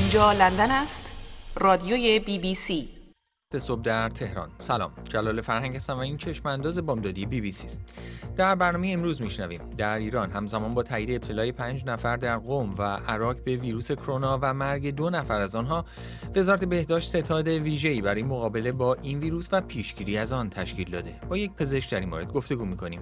اینجا لندن است رادیوی بی بی سی صبح در تهران سلام جلال فرهنگ هستم و این چشم انداز بامدادی بی بی سی است در برنامه امروز میشنویم در ایران همزمان با تایید ابتلای پنج نفر در قوم و عراق به ویروس کرونا و مرگ دو نفر از آنها وزارت بهداشت ستاد ویژه‌ای برای مقابله با این ویروس و پیشگیری از آن تشکیل داده با یک پزشک در این مورد گفتگو میکنیم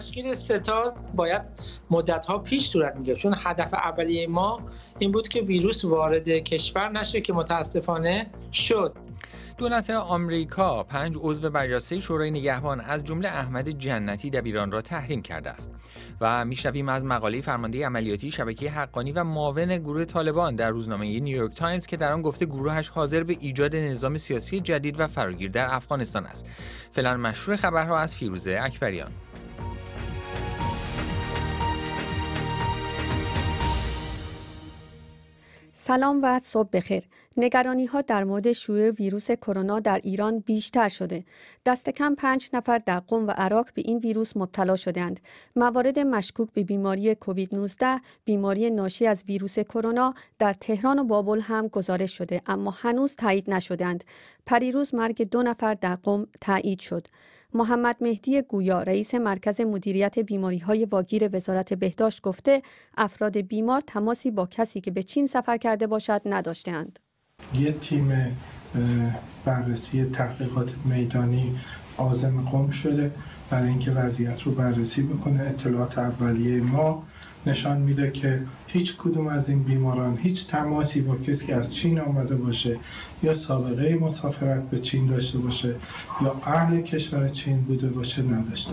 تشکیل ستاد باید مدت ها پیش صورت میگه چون هدف اولیه ما این بود که ویروس وارد کشور نشه که متاسفانه شد دولت آمریکا پنج عضو برجسته شورای نگهبان از جمله احمد جنتی دبیران را تحریم کرده است و میشنویم از مقاله فرمانده عملیاتی شبکه حقانی و معاون گروه طالبان در روزنامه نیویورک تایمز که در آن گفته گروهش حاضر به ایجاد نظام سیاسی جدید و فراگیر در افغانستان است فعلا مشهور خبرها از فیروزه اکبریان سلام و صبح بخیر. نگرانی ها در مورد شیوع ویروس کرونا در ایران بیشتر شده. دست کم پنج نفر در قم و عراق به این ویروس مبتلا شدند. موارد مشکوک به بیماری کووید 19 بیماری ناشی از ویروس کرونا در تهران و بابل هم گزارش شده اما هنوز تایید نشدند. پریروز مرگ دو نفر در قم تایید شد. محمد مهدی گویا رئیس مرکز مدیریت بیماری های واگیر وزارت بهداشت گفته افراد بیمار تماسی با کسی که به چین سفر کرده باشد نداشتهاند. یه تیم بررسی تحقیقات میدانی آزم قوم شده برای اینکه وضعیت رو بررسی بکنه اطلاعات اولیه ما نشان میده که هیچ کدوم از این بیماران هیچ تماسی با کسی که از چین آمده باشه یا سابقه مسافرت به چین داشته باشه یا اهل کشور چین بوده باشه نداشته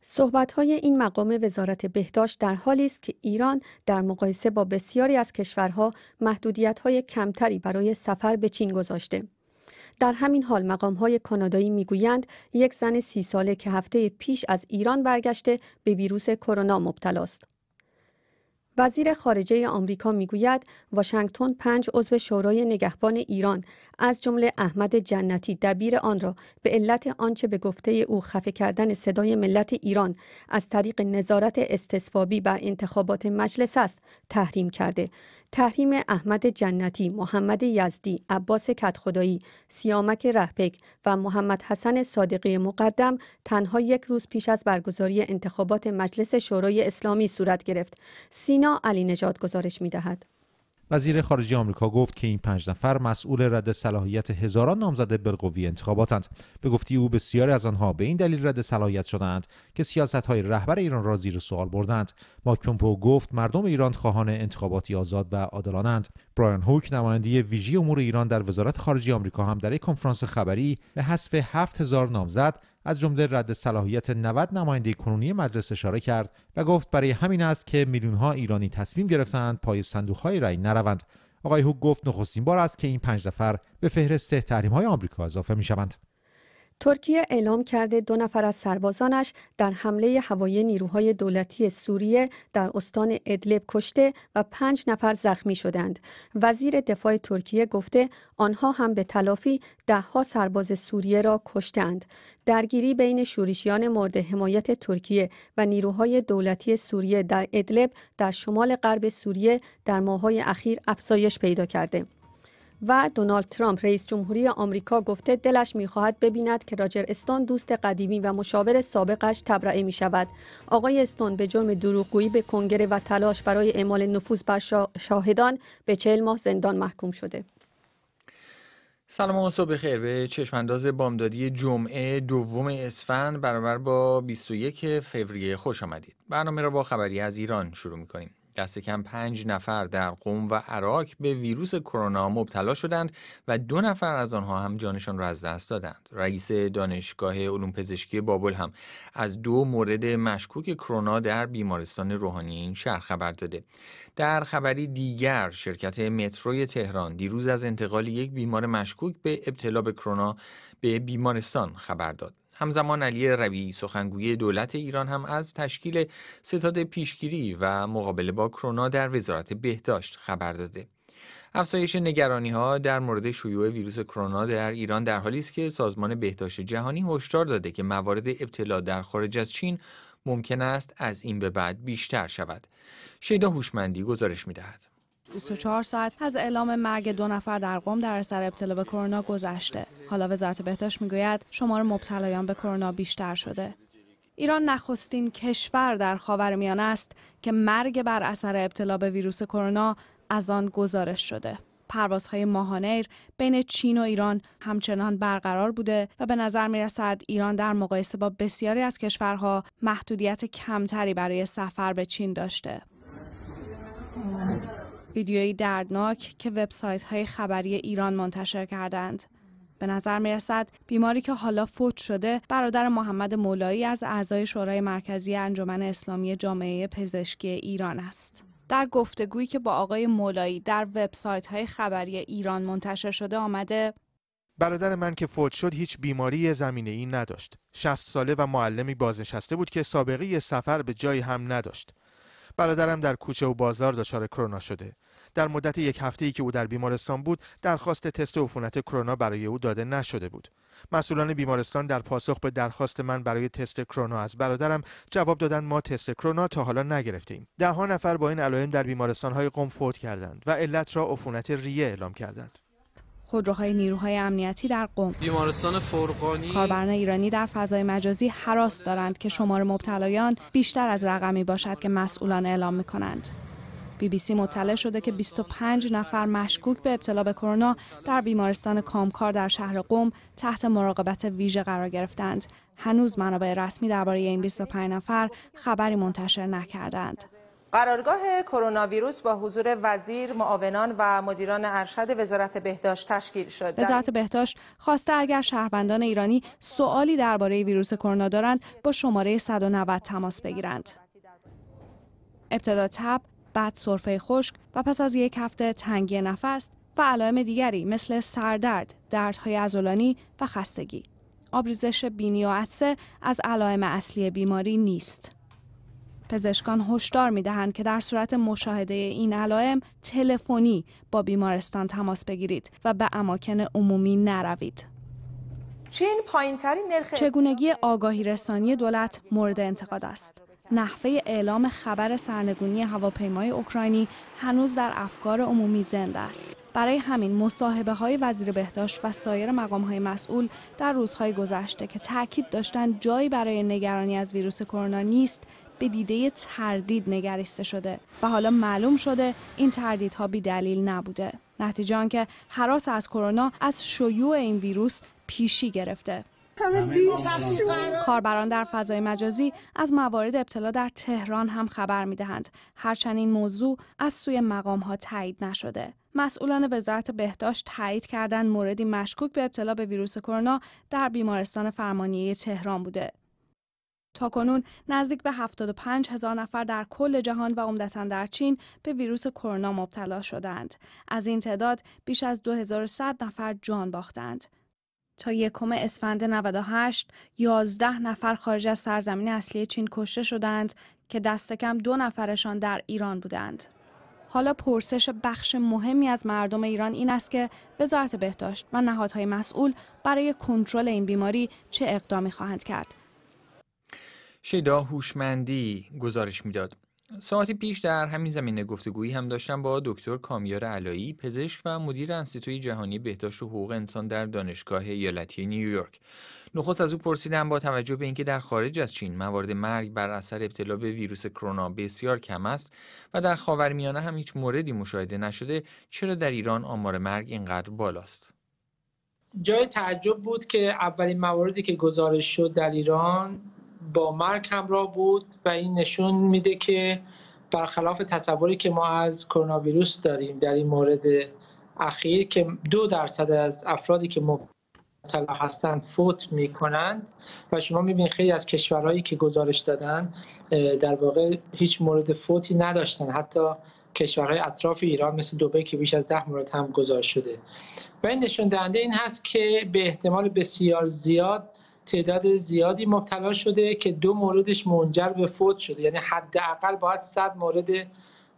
صحبت های این مقام وزارت بهداشت در حالی است که ایران در مقایسه با بسیاری از کشورها محدودیت های کمتری برای سفر به چین گذاشته. در همین حال مقام های کانادایی میگویند یک زن سی ساله که هفته پیش از ایران برگشته به ویروس کرونا مبتلاست. وزیر خارجه آمریکا میگوید واشنگتن پنج عضو شورای نگهبان ایران از جمله احمد جنتی دبیر آن را به علت آنچه به گفته او خفه کردن صدای ملت ایران از طریق نظارت استصوابی بر انتخابات مجلس است تحریم کرده تحریم احمد جنتی، محمد یزدی، عباس کتخدایی، سیامک رهپک و محمد حسن صادقی مقدم تنها یک روز پیش از برگزاری انتخابات مجلس شورای اسلامی صورت گرفت. سینا علی نجات گزارش می دهد. وزیر خارجه آمریکا گفت که این پنج نفر مسئول رد صلاحیت هزاران نامزد بالقوه انتخاباتند به گفتی او بسیاری از آنها به این دلیل رد صلاحیت شدند که های رهبر ایران را زیر سوال بردند ماک گفت مردم ایران خواهان انتخاباتی آزاد و عادلانند برایان هوک نماینده ویژه امور ایران در وزارت خارجه آمریکا هم در یک کنفرانس خبری به حذف هزار نامزد از جمله رد صلاحیت 90 نماینده کنونی مجلس اشاره کرد و گفت برای همین است که میلیونها ایرانی تصمیم گرفتند پای های رای نروند آقای هوک گفت نخستین بار است که این پنج نفر به فهرست های آمریکا اضافه شوند ترکیه اعلام کرده دو نفر از سربازانش در حمله هوایی نیروهای دولتی سوریه در استان ادلب کشته و پنج نفر زخمی شدند. وزیر دفاع ترکیه گفته آنها هم به تلافی دهها سرباز سوریه را کشتند. درگیری بین شورشیان مورد حمایت ترکیه و نیروهای دولتی سوریه در ادلب در شمال غرب سوریه در ماهای اخیر افزایش پیدا کرده. و دونالد ترامپ رئیس جمهوری آمریکا گفته دلش میخواهد ببیند که راجر استون دوست قدیمی و مشاور سابقش تبرئه می شود. آقای استون به جرم دروغگویی به کنگره و تلاش برای اعمال نفوذ بر شاهدان به چهل ماه زندان محکوم شده. سلام و صبح خیر به چشمانداز بامدادی جمعه دوم اسفند برابر با 21 فوریه خوش آمدید. برنامه را با خبری از ایران شروع می کنیم. دست کم پنج نفر در قوم و عراق به ویروس کرونا مبتلا شدند و دو نفر از آنها هم جانشان را از دست دادند. رئیس دانشگاه علوم پزشکی بابل هم از دو مورد مشکوک کرونا در بیمارستان روحانی این شهر خبر داده. در خبری دیگر شرکت متروی تهران دیروز از انتقال یک بیمار مشکوک به ابتلا به کرونا به بیمارستان خبر داد. همزمان علی روی سخنگوی دولت ایران هم از تشکیل ستاد پیشگیری و مقابله با کرونا در وزارت بهداشت خبر داده. افزایش نگرانی ها در مورد شیوع ویروس کرونا در ایران در حالی است که سازمان بهداشت جهانی هشدار داده که موارد ابتلا در خارج از چین ممکن است از این به بعد بیشتر شود. شیدا هوشمندی گزارش می دهد. 24 ساعت از اعلام مرگ دو نفر در قم در اثر ابتلا به کرونا گذشته. حالا وزارت بهداشت میگوید شمار مبتلایان به کرونا بیشتر شده. ایران نخستین کشور در خاورمیانه است که مرگ بر اثر ابتلا به ویروس کرونا از آن گزارش شده. پروازهای ماهانیر بین چین و ایران همچنان برقرار بوده و به نظر می رسد ایران در مقایسه با بسیاری از کشورها محدودیت کمتری برای سفر به چین داشته. ویدیویی دردناک که وبسایت های خبری ایران منتشر کردند. به نظر می بیماری که حالا فوت شده برادر محمد مولایی از اعضای شورای مرکزی انجمن اسلامی جامعه پزشکی ایران است. در گفتگویی که با آقای مولایی در وبسایت های خبری ایران منتشر شده آمده برادر من که فوت شد هیچ بیماری زمینه ای نداشت. 60 ساله و معلمی بازنشسته بود که سابقه سفر به جای هم نداشت. برادرم در کوچه و بازار دچار کرونا شده در مدت یک هفته ای که او در بیمارستان بود درخواست تست عفونت کرونا برای او داده نشده بود مسئولان بیمارستان در پاسخ به درخواست من برای تست کرونا از برادرم جواب دادن ما تست کرونا تا حالا نگرفتیم ها نفر با این علائم در بیمارستان های قم فوت کردند و علت را عفونت ریه اعلام کردند خودروهای نیروهای امنیتی در قم بیمارستان فرقانی کاربران ایرانی در فضای مجازی حراس دارند که شمار مبتلایان بیشتر از رقمی باشد که مسئولان اعلام می‌کنند بی بی سی مطلع شده که 25 نفر مشکوک به ابتلا به کرونا در بیمارستان کامکار در شهر قم تحت مراقبت ویژه قرار گرفتند. هنوز منابع رسمی درباره این 25 نفر خبری منتشر نکردند. قرارگاه کرونا ویروس با حضور وزیر، معاونان و مدیران ارشد وزارت بهداشت تشکیل شد. وزارت بهداشت خواسته اگر شهروندان ایرانی سوالی درباره ویروس کرونا دارند با شماره 190 تماس بگیرند. ابتدا تب، بعد سرفه خشک و پس از یک هفته تنگی نفس و علائم دیگری مثل سردرد، دردهای عضلانی و خستگی. آبریزش بینی و عطسه از علائم اصلی بیماری نیست. پزشکان هشدار میدهند که در صورت مشاهده این علائم تلفنی با بیمارستان تماس بگیرید و به اماکن عمومی نروید. چین نرخ چگونگی آگاهی رسانی دولت مورد انتقاد است. نحوه اعلام خبر سرنگونی هواپیمای اوکراینی هنوز در افکار عمومی زنده است. برای همین مصاحبه های وزیر بهداشت و سایر مقام های مسئول در روزهای گذشته که تاکید داشتند جایی برای نگرانی از ویروس کرونا نیست به دیده تردید نگریسته شده و حالا معلوم شده این تردیدها بی دلیل نبوده نتیجه که حراس از کرونا از شیوع این ویروس پیشی گرفته کاربران در فضای مجازی از موارد ابتلا در تهران هم خبر میدهند دهند. هرچند این موضوع از سوی مقام ها تایید نشده. مسئولان وزارت بهداشت تایید کردن موردی مشکوک به ابتلا به ویروس کرونا در بیمارستان فرمانیه تهران بوده. تاکنون نزدیک به 75 هزار نفر در کل جهان و عمدتا در چین به ویروس کرونا مبتلا شدند. از این تعداد بیش از 2100 نفر جان باختند. تا یکم اسفند 98 11 نفر خارج از سرزمین اصلی چین کشته شدند که دست کم دو نفرشان در ایران بودند. حالا پرسش بخش مهمی از مردم ایران این است که وزارت بهداشت و نهادهای مسئول برای کنترل این بیماری چه اقدامی خواهند کرد. شیدا هوشمندی گزارش میداد ساعتی پیش در همین زمینه گفتگویی هم داشتم با دکتر کامیار علایی پزشک و مدیر انستیتوی جهانی بهداشت و حقوق انسان در دانشگاه ایالتی نیویورک نخست از او پرسیدم با توجه به اینکه در خارج از چین موارد مرگ بر اثر ابتلا به ویروس کرونا بسیار کم است و در خاورمیانه هم هیچ موردی مشاهده نشده چرا در ایران آمار مرگ اینقدر بالاست جای تعجب بود که اولین مواردی که گزارش شد در ایران با مرگ همراه بود و این نشون میده که برخلاف تصوری که ما از کرونا ویروس داریم در این مورد اخیر که دو درصد از افرادی که مبتلا هستند فوت میکنند و شما میبینید خیلی از کشورهایی که گزارش دادن در واقع هیچ مورد فوتی نداشتن حتی کشورهای اطراف ایران مثل دبی که بیش از ده مورد هم گزارش شده و این نشون دهنده این هست که به احتمال بسیار زیاد تعداد زیادی مبتلا شده که دو موردش منجر به فوت شده یعنی حداقل باید صد مورد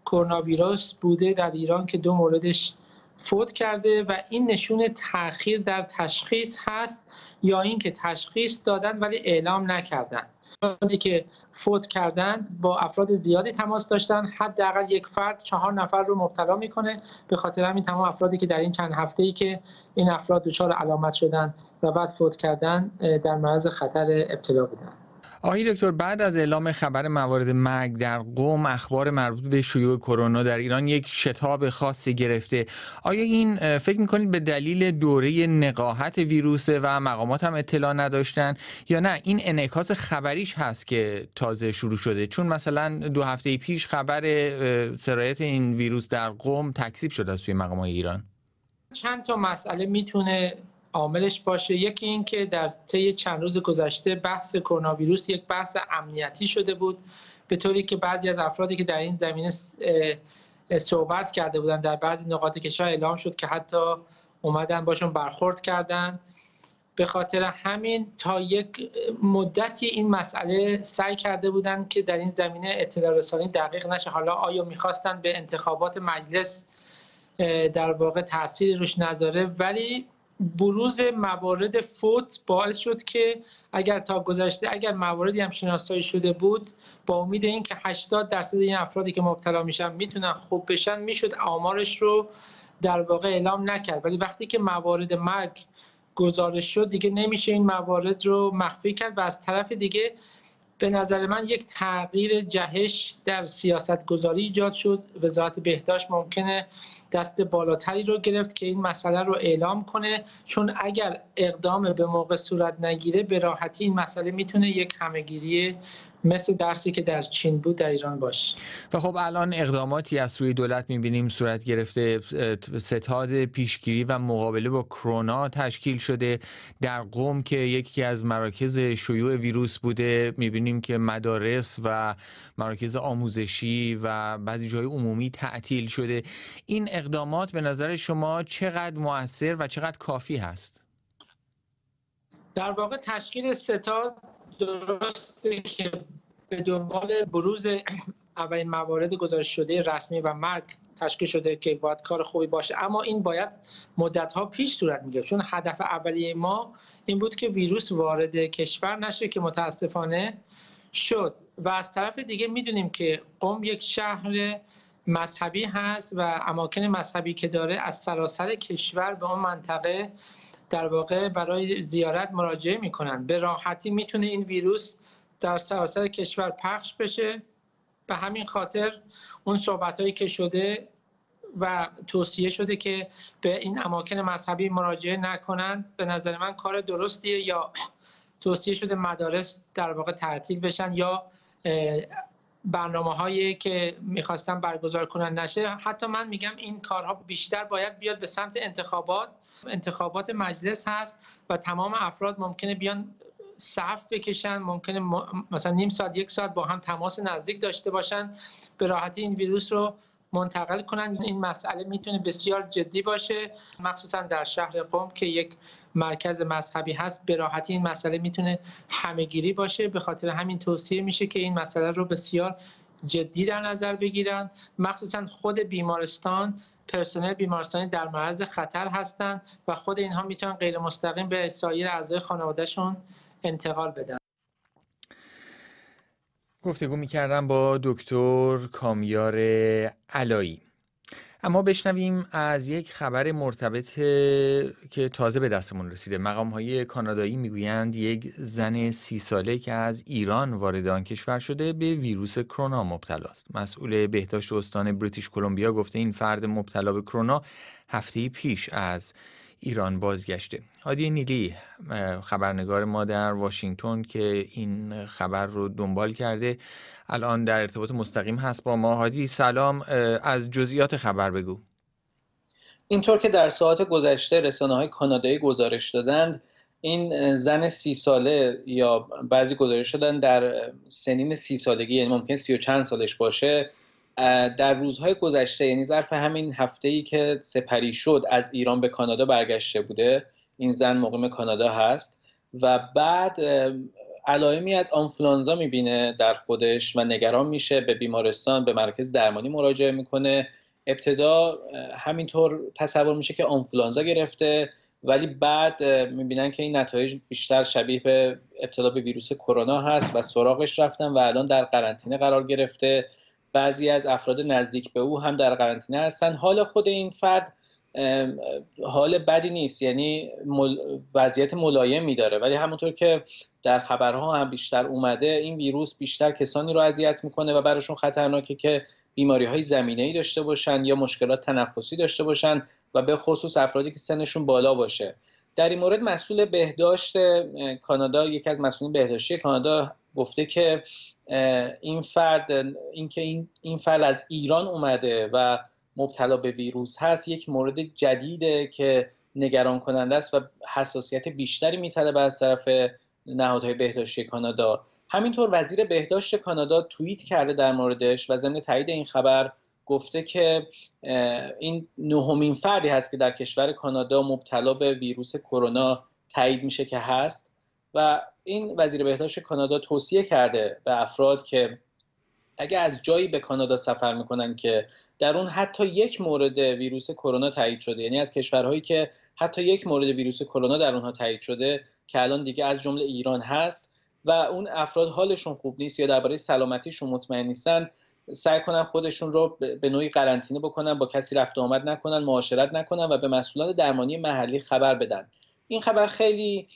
کرونا ویروس بوده در ایران که دو موردش فوت کرده و این نشون تاخیر در تشخیص هست یا اینکه تشخیص دادن ولی اعلام نکردن که فوت کردن با افراد زیادی تماس داشتن حداقل یک فرد چهار نفر رو مبتلا میکنه به خاطر همین تمام افرادی که در این چند هفته ای که این افراد دچار علامت شدن و بعد فوت کردن در معرض خطر ابتلا بودن آقای دکتر بعد از اعلام خبر موارد مرگ در قوم اخبار مربوط به شیوع کرونا در ایران یک شتاب خاصی گرفته آیا این فکر میکنید به دلیل دوره نقاهت ویروسه و مقامات هم اطلاع نداشتن یا نه این انعکاس خبریش هست که تازه شروع شده چون مثلا دو هفته پیش خبر سرایت این ویروس در قوم تکذیب شده از سوی مقامات ایران چند تا مسئله میتونه عاملش باشه یکی این که در طی چند روز گذشته بحث کرونا ویروس یک بحث امنیتی شده بود به طوری که بعضی از افرادی که در این زمینه صحبت کرده بودند در بعضی نقاط کشور اعلام شد که حتی اومدن باشون برخورد کردن به خاطر همین تا یک مدتی این مسئله سعی کرده بودند که در این زمینه اطلاع رسانی دقیق نشه حالا آیا میخواستن به انتخابات مجلس در واقع تاثیر روش نذاره ولی بروز موارد فوت باعث شد که اگر تا گذشته اگر مواردی هم شناسایی شده بود با امید اینکه 80 درصد این افرادی که مبتلا میشن میتونن خوب بشن میشد آمارش رو در واقع اعلام نکرد ولی وقتی که موارد مرگ گزارش شد دیگه نمیشه این موارد رو مخفی کرد و از طرف دیگه به نظر من یک تغییر جهش در سیاست گذاری ایجاد شد وزارت بهداشت ممکنه دست بالاتری رو گرفت که این مسئله رو اعلام کنه چون اگر اقدام به موقع صورت نگیره به راحتی این مسئله میتونه یک همهگیری مثل درسی که در چین بود در ایران باشه و خب الان اقداماتی از سوی دولت میبینیم صورت گرفته ستاد پیشگیری و مقابله با کرونا تشکیل شده در قوم که یکی از مراکز شیوع ویروس بوده میبینیم که مدارس و مراکز آموزشی و بعضی جای عمومی تعطیل شده این اقدامات به نظر شما چقدر موثر و چقدر کافی هست در واقع تشکیل ستاد درسته که به دنبال بروز اولین موارد گزارش شده رسمی و مرگ تشکیل شده که باید کار خوبی باشه اما این باید مدت ها پیش صورت میگه چون هدف اولیه ما این بود که ویروس وارد کشور نشه که متاسفانه شد و از طرف دیگه میدونیم که قم یک شهر مذهبی هست و اماکن مذهبی که داره از سراسر کشور به اون منطقه در واقع برای زیارت مراجعه میکنن به راحتی میتونه این ویروس در سراسر کشور پخش بشه به همین خاطر اون صحبت هایی که شده و توصیه شده که به این اماکن مذهبی مراجعه نکنند به نظر من کار درستیه یا توصیه شده مدارس در واقع تعطیل بشن یا برنامه هایی که میخواستن برگزار کنن نشه حتی من میگم این کارها بیشتر باید بیاد به سمت انتخابات انتخابات مجلس هست و تمام افراد ممکنه بیان صف بکشن ممکنه مثلا نیم ساعت یک ساعت با هم تماس نزدیک داشته باشن به راحتی این ویروس رو منتقل کنن این مسئله میتونه بسیار جدی باشه مخصوصا در شهر قم که یک مرکز مذهبی هست به راحتی این مسئله میتونه همهگیری باشه به خاطر همین توصیه میشه که این مسئله رو بسیار جدی در نظر بگیرن مخصوصا خود بیمارستان پرسنل بیمارستانی در معرض خطر هستند و خود اینها میتونن غیر مستقیم به سایر اعضای خانوادهشون انتقال بدن گفتگو میکردم با دکتر کامیار علایی اما بشنویم از یک خبر مرتبط که تازه به دستمون رسیده مقام های کانادایی میگویند یک زن سی ساله که از ایران وارد آن کشور شده به ویروس کرونا مبتلا است مسئول بهداشت استان بریتیش کلمبیا گفته این فرد مبتلا به کرونا هفته پیش از ایران بازگشته هادی نیلی خبرنگار ما در واشنگتن که این خبر رو دنبال کرده الان در ارتباط مستقیم هست با ما هادی سلام از جزئیات خبر بگو اینطور که در ساعت گذشته رسانه های کانادایی گزارش دادند این زن سی ساله یا بعضی گزارش دادن در سنین سی سالگی یعنی ممکن سی و چند سالش باشه در روزهای گذشته یعنی ظرف همین هفته ای که سپری شد از ایران به کانادا برگشته بوده این زن مقیم کانادا هست و بعد علائمی از آنفلانزا میبینه در خودش و نگران میشه به بیمارستان به مرکز درمانی مراجعه میکنه ابتدا همینطور تصور میشه که آنفلانزا گرفته ولی بعد میبینن که این نتایج بیشتر شبیه به ابتلا به ویروس کرونا هست و سراغش رفتن و الان در قرنطینه قرار گرفته بعضی از افراد نزدیک به او هم در قرنطینه هستند. حال خود این فرد حال بدی نیست یعنی مل... وضعیت ملایمی داره ولی همونطور که در خبرها هم بیشتر اومده این ویروس بیشتر کسانی رو اذیت میکنه و براشون خطرناکه که بیماری های زمینه ای داشته باشن یا مشکلات تنفسی داشته باشن و به خصوص افرادی که سنشون بالا باشه در این مورد مسئول بهداشت کانادا یکی از مسئولین بهداشتی کانادا گفته که این فرد اینکه این این فرد از ایران اومده و مبتلا به ویروس هست یک مورد جدیده که نگران کننده است و حساسیت بیشتری میطلبه از طرف نهادهای بهداشتی کانادا همینطور وزیر بهداشت کانادا توییت کرده در موردش و ضمن تایید این خبر گفته که این نهمین فردی هست که در کشور کانادا مبتلا به ویروس کرونا تایید میشه که هست و این وزیر بهداشت کانادا توصیه کرده به افراد که اگر از جایی به کانادا سفر میکنن که در اون حتی یک مورد ویروس کرونا تایید شده یعنی از کشورهایی که حتی یک مورد ویروس کرونا در اونها تایید شده که الان دیگه از جمله ایران هست و اون افراد حالشون خوب نیست یا درباره سلامتیشون مطمئن نیستند سعی کنن خودشون رو به نوعی قرنطینه بکنن با کسی رفت آمد نکنن معاشرت نکنن و به مسئولان درمانی محلی خبر بدن این خبر خیلی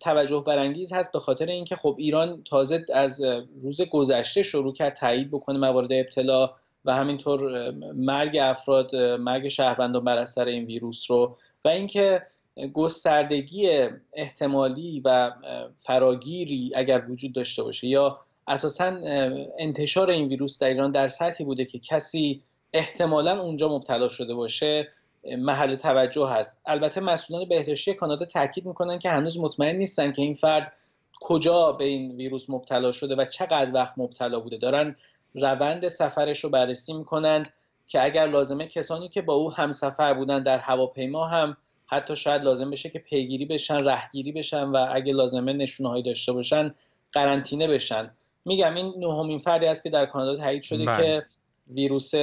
توجه برانگیز هست به خاطر اینکه خب ایران تازه از روز گذشته شروع کرد تایید بکنه موارد ابتلا و همینطور مرگ افراد مرگ شهروندان بر اثر این ویروس رو و اینکه گستردگی احتمالی و فراگیری اگر وجود داشته باشه یا اساسا انتشار این ویروس در ایران در سطحی بوده که کسی احتمالا اونجا مبتلا شده باشه محل توجه هست البته مسئولان بهداشتی کانادا تاکید میکنن که هنوز مطمئن نیستن که این فرد کجا به این ویروس مبتلا شده و چقدر وقت مبتلا بوده دارن روند سفرش رو بررسی میکنند که اگر لازمه کسانی که با او همسفر بودن در هواپیما هم حتی شاید لازم بشه که پیگیری بشن رهگیری بشن و اگه لازمه هایی داشته باشن قرنطینه بشن میگم این نهمین فردی است که در کانادا تایید شده بله. که ویروس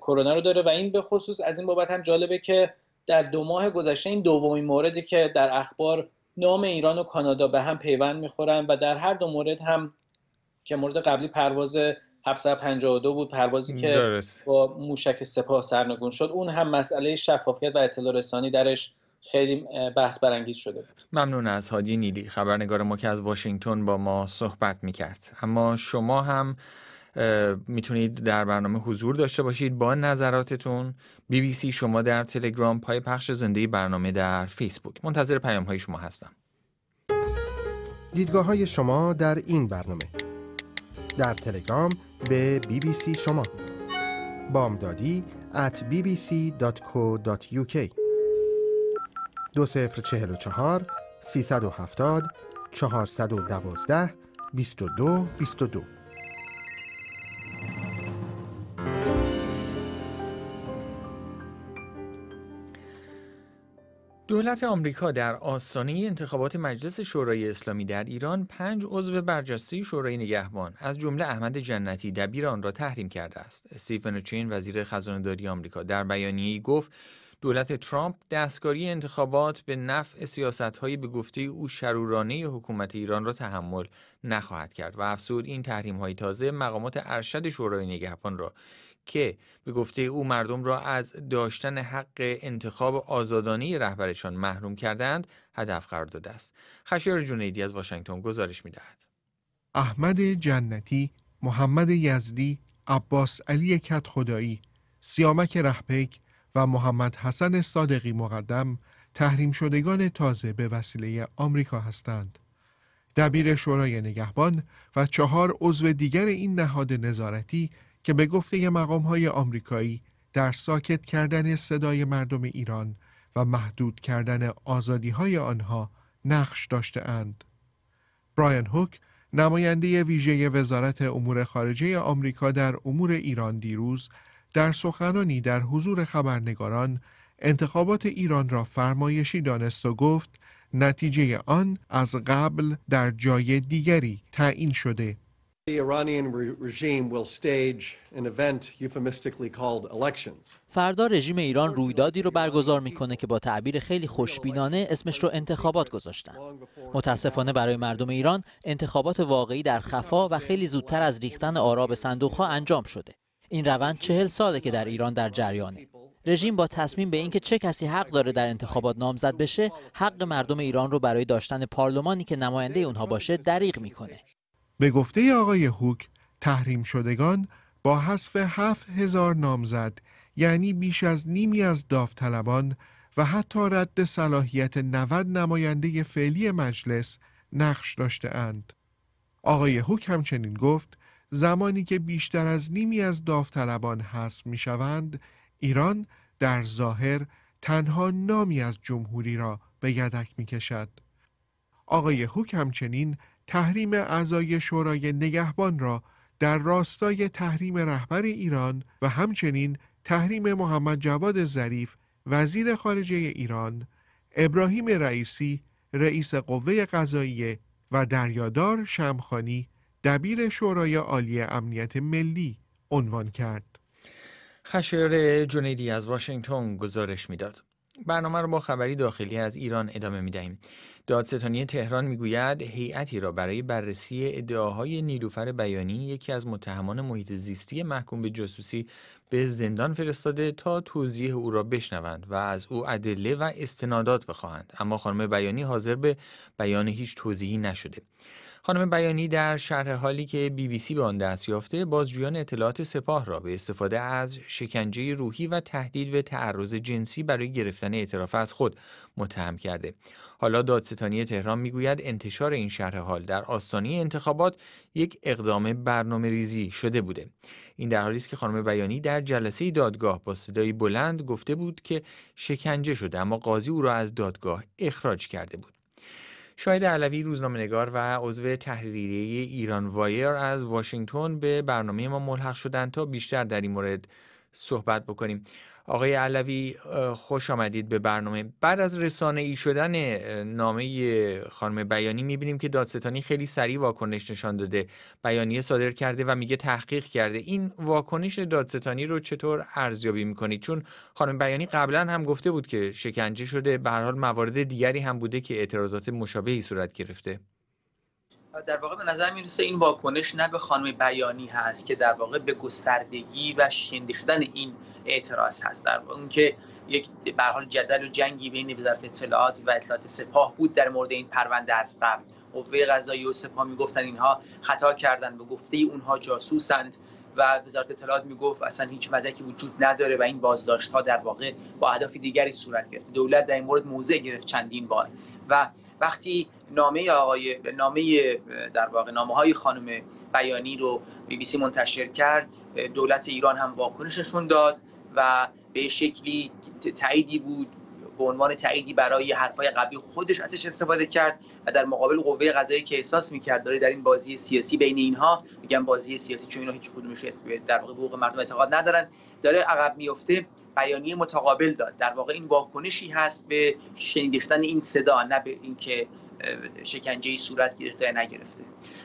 کرونا رو داره و این به خصوص از این بابت هم جالبه که در دو ماه گذشته این دومین موردی که در اخبار نام ایران و کانادا به هم پیوند میخورن و در هر دو مورد هم که مورد قبلی پرواز 752 بود پروازی که با موشک سپاه سرنگون شد اون هم مسئله شفافیت و اطلاع رسانی درش خیلی بحث برانگیز شده ممنون از هادی نیلی خبرنگار ما که از واشنگتن با ما صحبت میکرد اما شما هم میتونید در برنامه حضور داشته باشید با نظراتتون بی بی سی شما در تلگرام پای پخش زنده برنامه در فیسبوک منتظر پیام های شما هستم دیدگاه های شما در این برنامه در تلگرام به بی بی سی شما بامدادی at bbc.co.uk دو سفر چهل و چهار سی سد و هفتاد چهار سد و دوازده بیست و دو بیست و دو دولت آمریکا در آستانه انتخابات مجلس شورای اسلامی در ایران پنج عضو برجسته شورای نگهبان از جمله احمد جنتی دبیر آن را تحریم کرده است استیفن چین وزیر داری آمریکا در بیانیه‌ای گفت دولت ترامپ دستکاری انتخابات به نفع هایی به گفته او شرورانه حکومت ایران را تحمل نخواهد کرد و افزود این های تازه مقامات ارشد شورای نگهبان را که به گفته او مردم را از داشتن حق انتخاب آزادانی رهبرشان محروم کردند هدف قرار داده است خشیار جنیدی از واشنگتن گزارش میدهد احمد جنتی محمد یزدی عباس علی کت خدایی سیامک رهپک و محمد حسن صادقی مقدم تحریم شدگان تازه به وسیله آمریکا هستند دبیر شورای نگهبان و چهار عضو دیگر این نهاد نظارتی که به گفته مقام های آمریکایی در ساکت کردن صدای مردم ایران و محدود کردن آزادی های آنها نقش داشته اند. براین هوک نماینده ویژه وزارت امور خارجه آمریکا در امور ایران دیروز در سخنانی در حضور خبرنگاران انتخابات ایران را فرمایشی دانست و گفت نتیجه آن از قبل در جای دیگری تعیین شده فردا رژیم ایران رویدادی رو برگزار میکنه که با تعبیر خیلی خوشبینانه اسمش رو انتخابات گذاشتن. متاسفانه برای مردم ایران انتخابات واقعی در خفا و خیلی زودتر از ریختن آرا به صندوقها انجام شده. این روند چهل ساله که در ایران در جریانه. رژیم با تصمیم به اینکه چه کسی حق داره در انتخابات نامزد بشه، حق مردم ایران رو برای داشتن پارلمانی که نماینده اونها باشه دریغ میکنه. به گفته آقای هوک تحریم شدگان با حذف هفت هزار نامزد یعنی بیش از نیمی از داوطلبان و حتی رد صلاحیت 90 نماینده فعلی مجلس نقش داشته اند. آقای هوک همچنین گفت زمانی که بیشتر از نیمی از داوطلبان حذف می شوند، ایران در ظاهر تنها نامی از جمهوری را به یدک می کشد. آقای هوک همچنین تحریم اعضای شورای نگهبان را در راستای تحریم رهبر ایران و همچنین تحریم محمد جواد ظریف وزیر خارجه ایران، ابراهیم رئیسی رئیس قوه قضاییه و دریادار شمخانی دبیر شورای عالی امنیت ملی عنوان کرد. خشر جنیدی از واشنگتن گزارش میداد. برنامه رو با خبری داخلی از ایران ادامه می دهیم. دادستانی تهران میگوید هیئتی را برای بررسی ادعاهای نیلوفر بیانی یکی از متهمان محیط زیستی محکوم به جاسوسی به زندان فرستاده تا توضیح او را بشنوند و از او ادله و استنادات بخواهند اما خانم بیانی حاضر به بیان هیچ توضیحی نشده خانم بیانی در شرح حالی که بی بی سی به آن دست یافته بازجویان اطلاعات سپاه را به استفاده از شکنجه روحی و تهدید به تعرض جنسی برای گرفتن اعتراف از خود متهم کرده حالا دادستانی تهران میگوید انتشار این شرح حال در آستانه انتخابات یک اقدام برنامه ریزی شده بوده این در حالی است که خانم بیانی در جلسه دادگاه با صدایی بلند گفته بود که شکنجه شده اما قاضی او را از دادگاه اخراج کرده بود شاید علوی روزنامهنگار و عضو تحریریه ایران وایر از واشنگتن به برنامه ما ملحق شدند تا بیشتر در این مورد صحبت بکنیم آقای علوی خوش آمدید به برنامه بعد از رسانه ای شدن نامه خانم بیانی میبینیم که دادستانی خیلی سریع واکنش نشان داده بیانیه صادر کرده و میگه تحقیق کرده این واکنش دادستانی رو چطور ارزیابی میکنید چون خانم بیانی قبلا هم گفته بود که شکنجه شده به حال موارد دیگری هم بوده که اعتراضات مشابهی صورت گرفته در واقع به نظر میرسه این واکنش نه به خانم بیانی هست که در واقع به گستردگی و شنده شدن این اعتراض هست در واقع که یک به حال جدل و جنگی بین وزارت اطلاعات و اطلاعات سپاه بود در مورد این پرونده از قبل قوه قضایی و سپاه میگفتن اینها خطا کردن به گفته اونها جاسوسند و وزارت اطلاعات میگفت اصلا هیچ مدکی وجود نداره و این بازداشت ها در واقع با اهداف دیگری صورت گرفته دولت در این مورد موضع گرفت چندین بار و وقتی نامه آقای نامه در واقع نامه های خانم بیانی رو بی بی سی منتشر کرد دولت ایران هم واکنششون داد و به شکلی تاییدی بود به عنوان تاییدی برای حرفای قبلی خودش ازش استفاده کرد و در مقابل قوه قضایی که احساس میکرد داره در این بازی سیاسی بین اینها میگن بازی سیاسی چون اینا هیچ کدومش در واقع حقوق مردم اعتقاد ندارن داره عقب میفته بیانیه متقابل داد در واقع این واکنشی هست به شنیده این صدا نه به اینکه شکنجه ای صورت گرفته نگرفته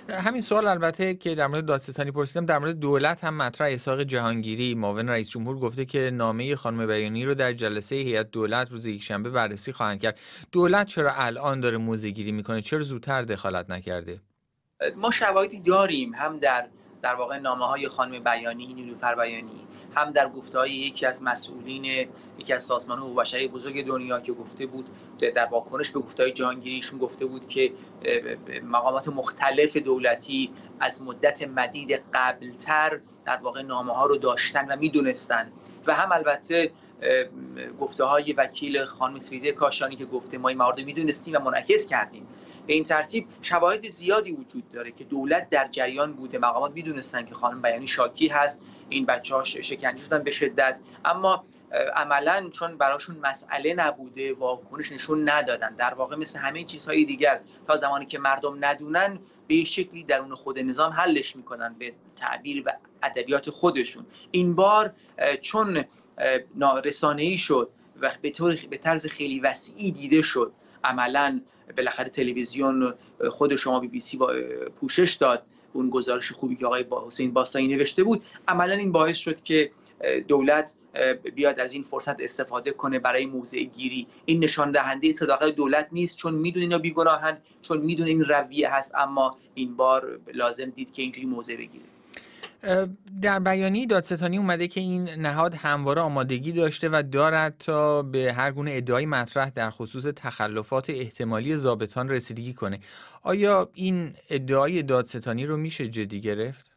همین سوال البته که در مورد دادستانی پرسیدم در مورد دولت هم مطرح اساق جهانگیری معاون رئیس جمهور گفته که نامه خانم بیانی رو در جلسه هیئت دولت روز یکشنبه بررسی خواهند کرد دولت چرا الان داره موزه گیری میکنه چرا زودتر دخالت نکرده ما شواهدی داریم هم در در واقع نامه های خانم بیانی نیلوفر بیانی هم در گفته های یکی از مسئولین یکی از سازمان و بشری بزرگ دنیا که گفته بود در واکنش به گفته های جهانگیریشون گفته بود که مقامات مختلف دولتی از مدت مدید قبلتر در واقع نامه ها رو داشتن و میدونستن و هم البته گفته های وکیل خانم سویده کاشانی که گفته ما این موارد میدونستیم و منعکس کردیم به این ترتیب شواهد زیادی وجود داره که دولت در جریان بوده مقامات میدونستن که خانم بیانی شاکی هست این بچه ها شکنجه شدن به شدت اما عملا چون براشون مسئله نبوده واکنش نشون ندادن در واقع مثل همه چیزهای دیگر تا زمانی که مردم ندونن به شکلی درون خود نظام حلش میکنن به تعبیر و ادبیات خودشون این بار چون ای شد و به, طور، به طرز خیلی وسیعی دیده شد عملا بالاخره تلویزیون خود شما بی بی سی با پوشش داد اون گزارش خوبی که آقای حسین باستانی نوشته بود عملا این باعث شد که دولت بیاد از این فرصت استفاده کنه برای موزه گیری این نشان دهنده صداقت دولت نیست چون میدونه اینا بیگناهند چون میدونه این رویه هست اما این بار لازم دید که اینجوری موضع بگیره در بیانیه دادستانی اومده که این نهاد همواره آمادگی داشته و دارد تا به هر گونه ادعای مطرح در خصوص تخلفات احتمالی زابطان رسیدگی کنه آیا این ادعای دادستانی رو میشه جدی گرفت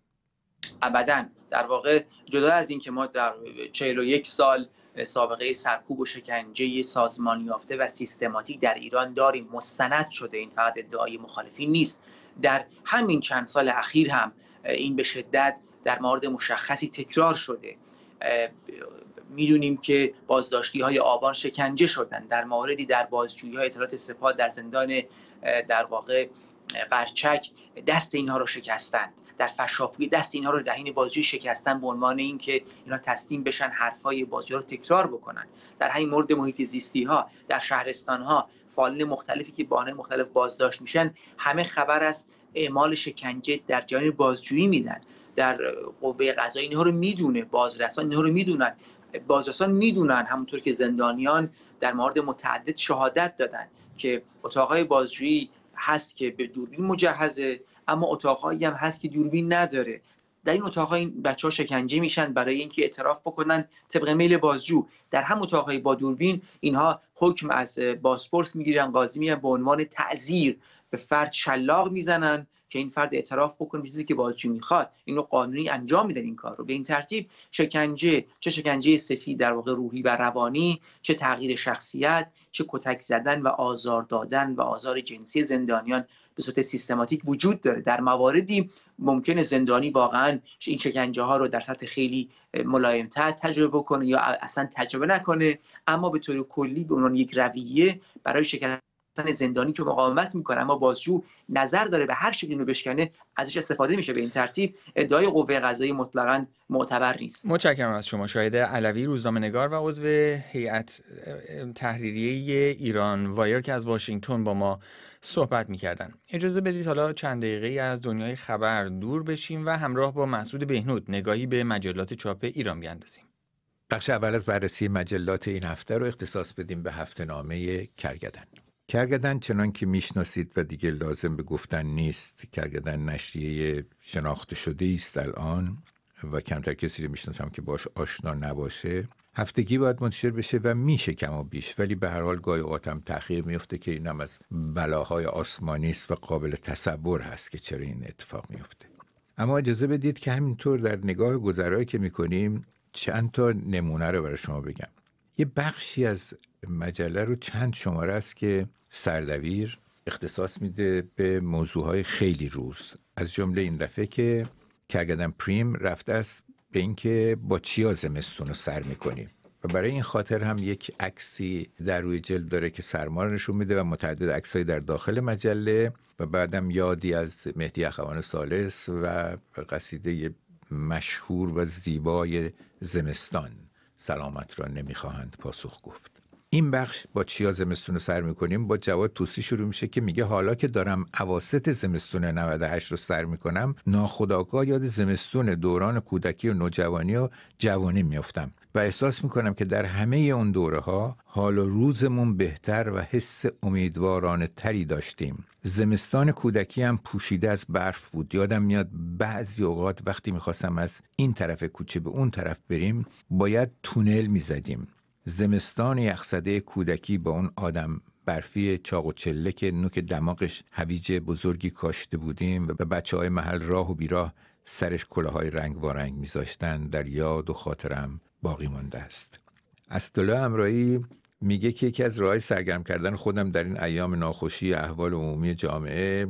ابدا در واقع جدا از اینکه ما در 41 سال سابقه سرکوب و شکنجه سازمان یافته و سیستماتیک در ایران داریم مستند شده این فقط ادعای مخالفین نیست در همین چند سال اخیر هم این به شدت در مورد مشخصی تکرار شده میدونیم که بازداشتی های آبان شکنجه شدن در موردی در بازجویی های اطلاعات سپاه در زندان در واقع قرچک دست اینها رو شکستند در فشافوی دست اینها رو دهین بازجویی شکستن به عنوان اینکه اینا تسلیم بشن حرفای بازجو رو تکرار بکنن در همین مورد محیط زیستی ها در شهرستان ها فعالین مختلفی که بانه مختلف بازداشت میشن همه خبر از اعمال شکنجه در جای بازجویی میدن در قوه قضایی اینها رو میدونه بازرسان اینها رو میدونن بازرسان میدونن همونطور که زندانیان در مورد متعدد شهادت دادن که اتاقهای بازجویی هست که به دوربین مجهزه اما اتاقایی هم هست که دوربین نداره در این اتاقها این بچه ها شکنجه میشن برای اینکه اعتراف بکنن طبق میل بازجو در هم اتاقهای با دوربین اینها حکم از بازپرس میگیرن قاضی به عنوان تعذیر به فرد شلاق میزنن که این فرد اعتراف بکنه چیزی که بازجو میخواد اینو قانونی انجام میدن این کار رو به این ترتیب شکنجه چه شکنجه سفید در واقع روحی و روانی چه تغییر شخصیت چه کتک زدن و آزار دادن و آزار جنسی زندانیان به صورت سیستماتیک وجود داره در مواردی ممکن زندانی واقعا این شکنجه ها رو در سطح خیلی ملایمتر تجربه کنه یا اصلا تجربه نکنه اما به طور کلی به عنوان یک رویه برای شکنجه زندانی که مقاومت میکنه اما بازجو نظر داره به هر شکلی رو بشکنه ازش استفاده میشه به این ترتیب ادعای قوه قضایی مطلقا معتبر نیست متشکرم از شما شایده علوی روزنامه نگار و عضو هیئت تحریریه ایران وایر که از واشنگتن با ما صحبت میکردن اجازه بدید حالا چند دقیقه از دنیای خبر دور بشیم و همراه با مسعود بهنود نگاهی به مجلات چاپ ایران بیندازیم. بخش اول از بررسی مجلات این هفته رو اختصاص بدیم به هفته نامه کرگدن چنان که میشناسید و دیگه لازم به گفتن نیست کرگدن نشریه شناخته شده است الان و کمتر کسی رو میشناسم که باش آشنا نباشه هفتگی باید منتشر بشه و میشه کم و بیش ولی به هر حال گاهی هم تاخیر میفته که اینم از بلاهای آسمانی است و قابل تصور هست که چرا این اتفاق میفته اما اجازه بدید که همینطور در نگاه گذرایی که میکنیم چند تا نمونه رو برای شما بگم یه بخشی از مجله رو چند شماره است که سردویر اختصاص میده به موضوع های خیلی روز از جمله این دفعه که کرگدن پریم رفته است به اینکه با چیا زمستون رو سر میکنیم و برای این خاطر هم یک عکسی در روی جلد داره که سرما نشون میده و متعدد عکسهایی در داخل مجله و بعدم یادی از مهدی اخوان سالس و قصیده مشهور و زیبای زمستان سلامت را نمیخواهند پاسخ گفت این بخش با چیا زمستون رو سر میکنیم با جواد توسی شروع میشه که میگه حالا که دارم اواسط زمستون 98 رو سر میکنم ناخداگاه یاد زمستون دوران کودکی و نوجوانی و جوانی میافتم و احساس میکنم که در همه اون دوره ها حال و روزمون بهتر و حس امیدوارانه تری داشتیم زمستان کودکی هم پوشیده از برف بود یادم میاد بعضی اوقات وقتی میخواستم از این طرف کوچه به اون طرف بریم باید تونل میزدیم زمستان یخزده کودکی با اون آدم برفی چاق و چله که نوک دماغش هویج بزرگی کاشته بودیم و به بچه های محل راه و بیراه سرش کلاهای رنگ وارنگ میذاشتن در یاد و خاطرم باقی مانده است از طلا امرایی میگه که یکی از راههای سرگرم کردن خودم در این ایام ناخوشی احوال عمومی جامعه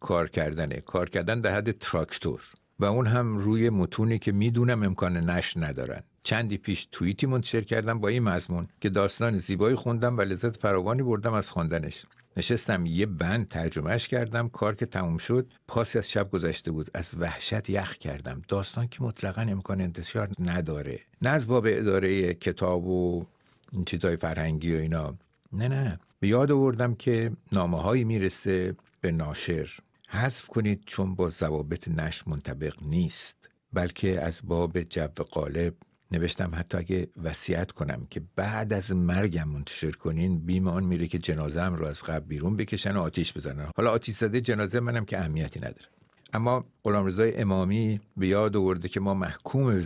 کار کردنه کار کردن در حد تراکتور و اون هم روی متونی که میدونم امکان نش ندارن چندی پیش توییتی منتشر کردم با این مضمون که داستان زیبایی خوندم و لذت فراوانی بردم از خواندنش نشستم یه بند ترجمهش کردم کار که تموم شد پاسی از شب گذشته بود از وحشت یخ کردم داستان که مطلقا امکان انتشار نداره نه از باب اداره کتاب و این فرهنگی و اینا نه نه به یاد آوردم که نامه هایی میرسه به ناشر حذف کنید چون با ضوابط نش منطبق نیست بلکه از باب جو قالب نوشتم حتی اگه وصیت کنم که بعد از مرگم منتشر کنین بیم آن میره که ام رو از قبل بیرون بکشن و آتیش بزنن حالا آتیش زده جنازه منم که اهمیتی نداره اما رضای امامی به یاد آورده که ما محکوم به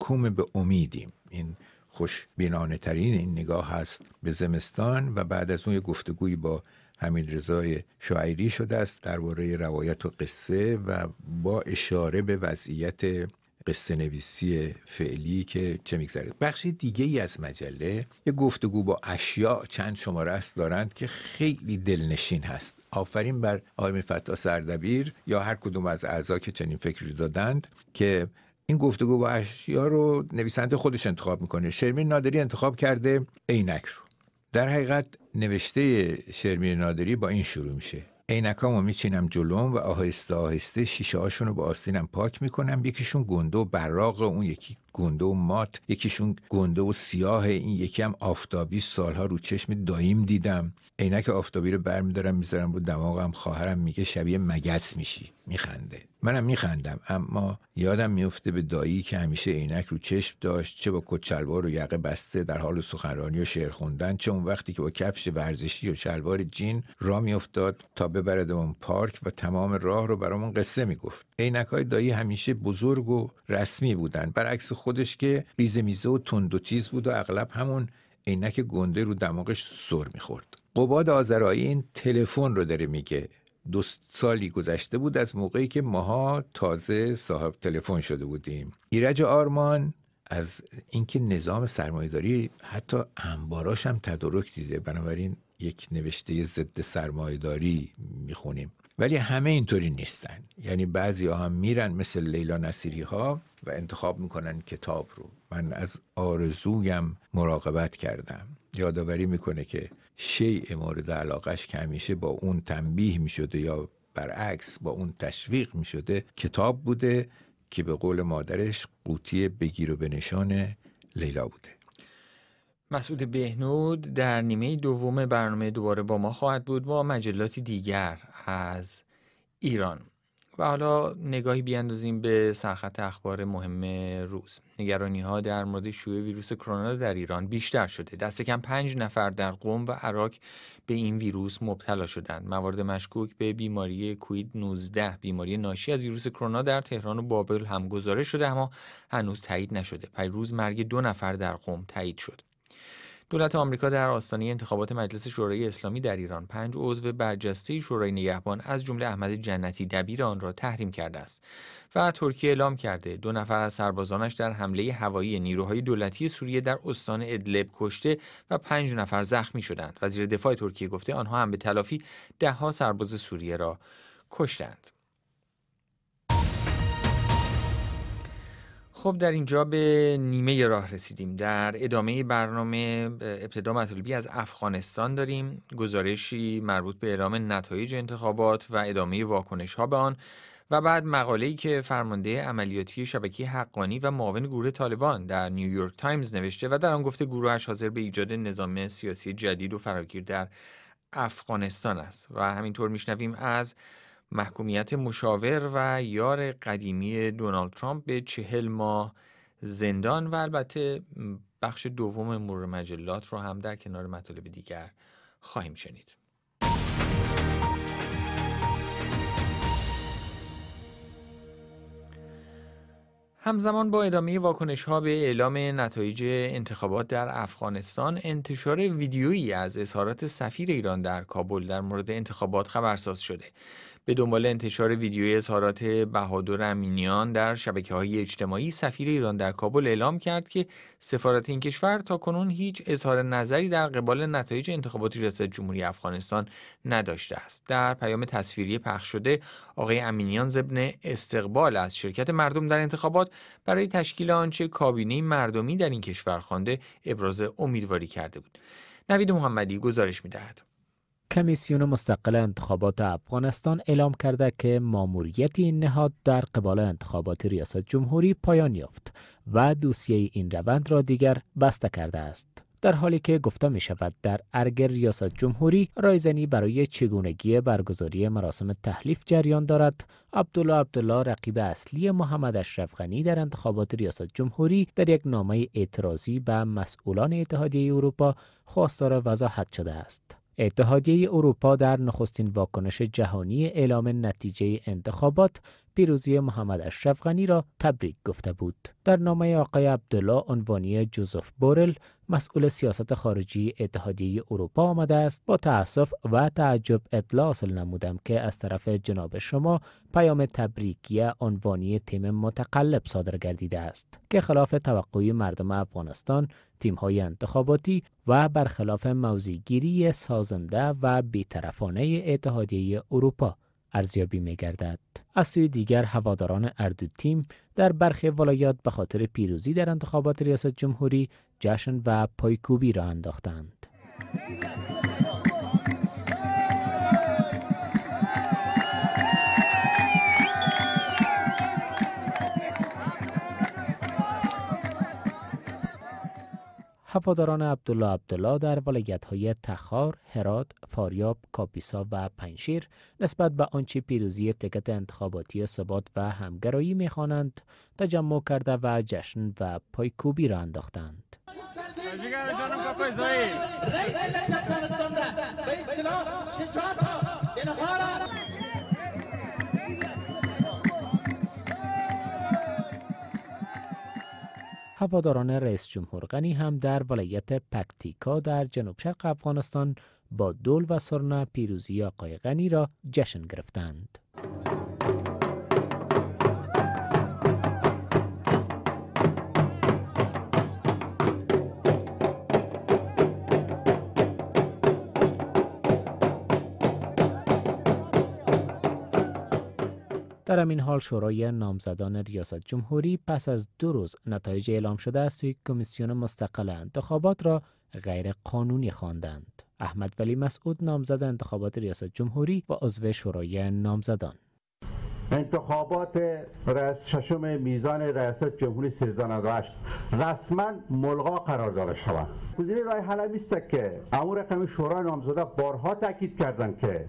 محکوم به امیدیم این خوش بینانه ترین این نگاه هست به زمستان و بعد از اون یه گفتگویی با همین رضای شاعری شده است درباره روایت و قصه و با اشاره به وضعیت قصه نویسی فعلی که چه میگذره بخش دیگه ای از مجله یه گفتگو با اشیا چند شماره است دارند که خیلی دلنشین هست آفرین بر آقای فتا سردبیر یا هر کدوم از اعضا که چنین فکری دادند که این گفتگو با اشیا رو نویسنده خودش انتخاب میکنه شرمین نادری انتخاب کرده عینک رو در حقیقت نوشته شرمین نادری با این شروع میشه رو میچینم جلوم و آهسته آهسته شیشه هاشون رو با آستینم پاک میکنم یکیشون گنده و براق اون یکی گنده و مات یکیشون گنده و سیاه این یکی هم آفتابی سالها رو چشم دایم دیدم عینک آفتابی رو برمیدارم میذارم بود دماغم خواهرم میگه شبیه مگس میشی میخنده منم میخندم اما یادم میفته به دایی که همیشه عینک رو چشم داشت چه با کچلوار و یقه بسته در حال سخنرانی و شعر خوندن چه اون وقتی که با کفش ورزشی و شلوار جین را میافتاد تا اون پارک و تمام راه رو برامون قصه میگفت عینک های دایی همیشه بزرگ و رسمی بودن برعکس خودش که ریزه میزه و تند و تیز بود و اغلب همون عینک گنده رو دماغش سر میخورد قباد آذرایی تلفن رو داره میگه دو سالی گذشته بود از موقعی که ماها تازه صاحب تلفن شده بودیم ایرج آرمان از اینکه نظام سرمایهداری حتی انباراش هم تدارک دیده بنابراین یک نوشته ضد سرمایهداری میخونیم ولی همه اینطوری نیستن یعنی بعضی ها هم میرن مثل لیلا نصیری ها و انتخاب میکنن کتاب رو من از آرزویم مراقبت کردم یادآوری میکنه که شیء مورد علاقش که همیشه با اون تنبیه میشده یا برعکس با اون تشویق میشده کتاب بوده که به قول مادرش قوطی بگیر و به نشان لیلا بوده مسعود بهنود در نیمه دوم برنامه دوباره با ما خواهد بود با مجلاتی دیگر از ایران و حالا نگاهی بیاندازیم به سرخط اخبار مهم روز نگرانی ها در مورد شیوع ویروس کرونا در ایران بیشتر شده دست کم پنج نفر در قوم و عراق به این ویروس مبتلا شدند موارد مشکوک به بیماری کوید 19 بیماری ناشی از ویروس کرونا در تهران و بابل هم گزارش شده اما هنوز تایید نشده پیروز مرگ دو نفر در قوم تایید شد دولت آمریکا در آستانه انتخابات مجلس شورای اسلامی در ایران پنج عضو برجسته شورای نگهبان از جمله احمد جنتی دبیر آن را تحریم کرده است و ترکیه اعلام کرده دو نفر از سربازانش در حمله هوایی نیروهای دولتی سوریه در استان ادلب کشته و پنج نفر زخمی شدند وزیر دفاع ترکیه گفته آنها هم به تلافی دهها سرباز سوریه را کشتند خب در اینجا به نیمه راه رسیدیم در ادامه برنامه ابتدا مطلبی از افغانستان داریم گزارشی مربوط به اعلام نتایج انتخابات و ادامه واکنش ها به آن و بعد مقاله‌ای که فرمانده عملیاتی شبکه حقانی و معاون گروه طالبان در نیویورک تایمز نوشته و در آن گفته گروهش حاضر به ایجاد نظام سیاسی جدید و فراگیر در افغانستان است و همینطور میشنویم از محکومیت مشاور و یار قدیمی دونالد ترامپ به چهل ماه زندان و البته بخش دوم مرور مجلات رو هم در کنار مطالب دیگر خواهیم شنید. همزمان با ادامه واکنش ها به اعلام نتایج انتخابات در افغانستان انتشار ویدیویی از اظهارات سفیر ایران در کابل در مورد انتخابات خبرساز شده به دنبال انتشار ویدیوی اظهارات بهادر امینیان در شبکه های اجتماعی سفیر ایران در کابل اعلام کرد که سفارت این کشور تا کنون هیچ اظهار نظری در قبال نتایج انتخابات ریاست جمهوری افغانستان نداشته است در پیام تصویری پخش شده آقای امینیان ضمن استقبال از شرکت مردم در انتخابات برای تشکیل آنچه کابینه مردمی در این کشور خوانده ابراز امیدواری کرده بود نوید محمدی گزارش میدهد کمیسیون مستقل انتخابات افغانستان اعلام کرده که ماموریت این نهاد در قبال انتخابات ریاست جمهوری پایان یافت و دوسیه این روند را دیگر بسته کرده است. در حالی که گفته می شود در ارگ ریاست جمهوری رایزنی برای چگونگی برگزاری مراسم تحلیف جریان دارد عبدالله عبدالله رقیب اصلی محمد اشرف غنی در انتخابات ریاست جمهوری در یک نامه اعتراضی به مسئولان اتحادیه اروپا خواستار وضاحت شده است اتحادیه اروپا در نخستین واکنش جهانی اعلام نتیجه انتخابات پیروزی محمد اشرف غنی را تبریک گفته بود. در نامه آقای عبدالله عنوانی جوزف بورل مسئول سیاست خارجی اتحادیه اروپا آمده است با تاسف و تعجب اطلاع حاصل نمودم که از طرف جناب شما پیام تبریکیه عنوانی تیم متقلب صادر گردیده است که خلاف توقعی مردم افغانستان های انتخاباتی و برخلاف موزیگیری سازنده و بیطرفانه اتحادیه اروپا ارزیابی میگردد از سوی دیگر هواداران اردو تیم در برخی ولایات به خاطر پیروزی در انتخابات ریاست جمهوری جشن و پایکوبی را انداختند. هواداران عبدالله عبدالله در های تخار، هرات، فاریاب، کاپیسا و پنشیر نسبت به آنچه پیروزی تکت انتخاباتی ثبات و همگرایی میخوانند تجمع کرده و جشن و پایکوبی را انداختند. هواداران رئیس جمهور غنی هم در ولایت پکتیکا در جنوب شرق افغانستان با دول و سرنا پیروزی آقای غنی را جشن گرفتند. در این حال شورای نامزدان ریاست جمهوری پس از دو روز نتایج اعلام شده است سوی کمیسیون مستقل انتخابات را غیر قانونی خواندند. احمد ولی مسعود نامزد انتخابات ریاست جمهوری و عضو شورای نامزدان انتخابات رئیس ششم میزان ریاست جمهوری 1398 رسما ملغا قرار داده شود جشنگزین رای حلبی است که امور رقم شورای نامزده بارها تاکید کردن که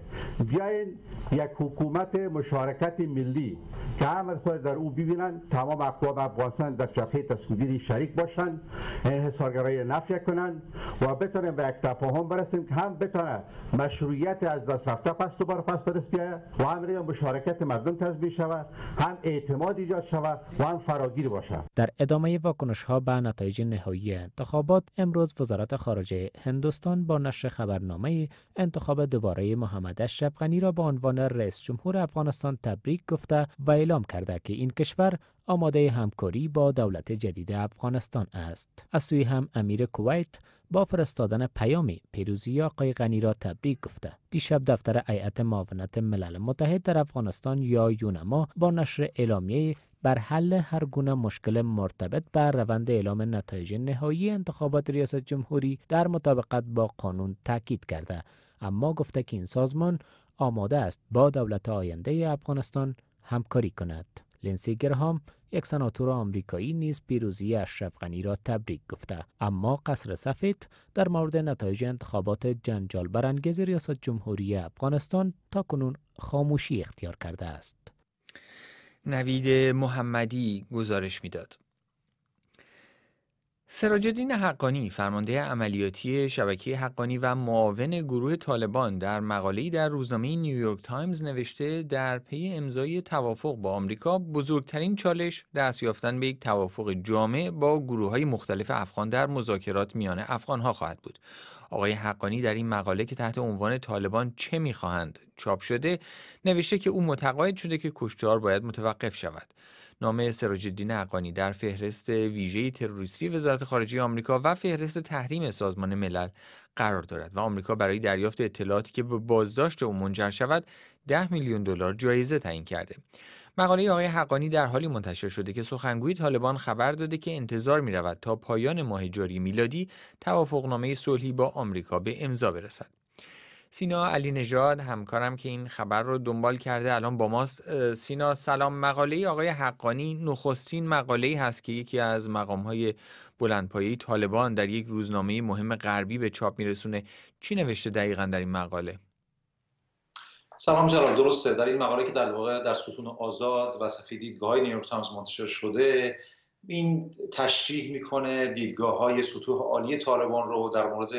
بیاین یک حکومت مشارکت ملی که هم از در او ببینن تمام اقوام افغانستان در چرخه تصمیدیری شریک باشند انحصارگرایی نفی کنند و بتونیم به یک تفاهم برسیم که هم بتونه مشروعیت از دست رفته پس دوباره پس بیاید و هم مشارکت مردم تضمین شود هم اعتماد ایجاد شود و هم فراگیر باشد در ادامه واکنش ها به نتایج نهایی انتخابات امروز وزارت خارجه هندوستان با نشر خبرنامه انتخاب دوباره محمد اشرف غنی را به عنوان رئیس جمهور افغانستان تبریک گفته و اعلام کرده که این کشور آماده همکاری با دولت جدید افغانستان است. از سوی هم امیر کویت با فرستادن پیامی پیروزی آقای غنی را تبریک گفته دیشب دفتر هیئت معاونت ملل متحد در افغانستان یا یونما با نشر اعلامیه بر حل هر گونه مشکل مرتبط بر روند اعلام نتایج نهایی انتخابات ریاست جمهوری در مطابقت با قانون تاکید کرده اما گفته که این سازمان آماده است با دولت آینده افغانستان همکاری کند لنسی گرهام یک سناتور آمریکایی نیز پیروزی اشرف غنی را تبریک گفته اما قصر سفید در مورد نتایج انتخابات جنجال برانگیز ریاست جمهوری افغانستان تا کنون خاموشی اختیار کرده است نوید محمدی گزارش میداد. سراجدین حقانی فرمانده عملیاتی شبکه حقانی و معاون گروه طالبان در مقاله‌ای در روزنامه نیویورک تایمز نوشته در پی امضای توافق با آمریکا بزرگترین چالش دست یافتن به یک توافق جامع با گروه های مختلف افغان در مذاکرات میان ها خواهد بود آقای حقانی در این مقاله که تحت عنوان طالبان چه میخواهند چاپ شده نوشته که او متقاعد شده که کشتار باید متوقف شود نامه الدین حقانی در فهرست ویژه تروریستی وزارت خارجه آمریکا و فهرست تحریم سازمان ملل قرار دارد و آمریکا برای دریافت اطلاعاتی که به بازداشت او منجر شود ده میلیون دلار جایزه تعیین کرده مقاله آقای حقانی در حالی منتشر شده که سخنگوی طالبان خبر داده که انتظار می رود تا پایان ماه جاری میلادی توافقنامه صلحی با آمریکا به امضا برسد. سینا علی نژاد همکارم که این خبر رو دنبال کرده الان با ماست سینا سلام مقاله آقای حقانی نخستین مقاله هست که یکی از مقام های بلندپایه طالبان در یک روزنامه مهم غربی به چاپ میرسونه چی نوشته دقیقا در این مقاله سلام جلال درسته در این مقاله که در واقع در ستون آزاد و صفحه دیدگاه های نیویورک تایمز منتشر شده این تشریح میکنه دیدگاه های سطوح عالی طالبان رو در مورد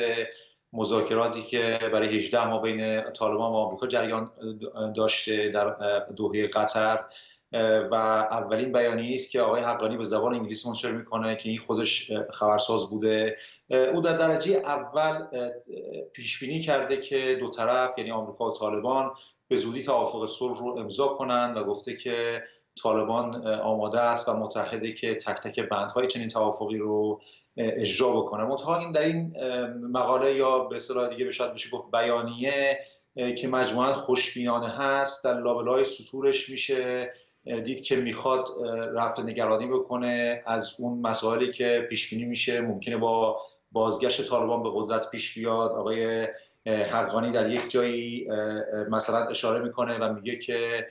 مذاکراتی که برای 18 ماه بین طالبان و آمریکا جریان داشته در دوحه قطر و اولین بیانیه است که آقای حقانی به زبان انگلیسی منتشر میکنه که این خودش خبرساز بوده او در درجه اول پیش بینی کرده که دو طرف یعنی آمریکا و طالبان به زودی توافق صلح رو امضا کنند و گفته که طالبان آماده است و متحده که تک تک بندهای چنین توافقی رو اجرا بکنه منتها این در این مقاله یا به اصطلاح دیگه شاید میشه گفت بیانیه که مجموعا خوشبینانه هست در لابلای سطورش میشه یعنی دید که میخواد رفع نگرانی بکنه از اون مسائلی که پیش بینی میشه ممکنه با بازگشت طالبان به قدرت پیش بیاد آقای حقانی در یک جایی مثلا اشاره میکنه و میگه که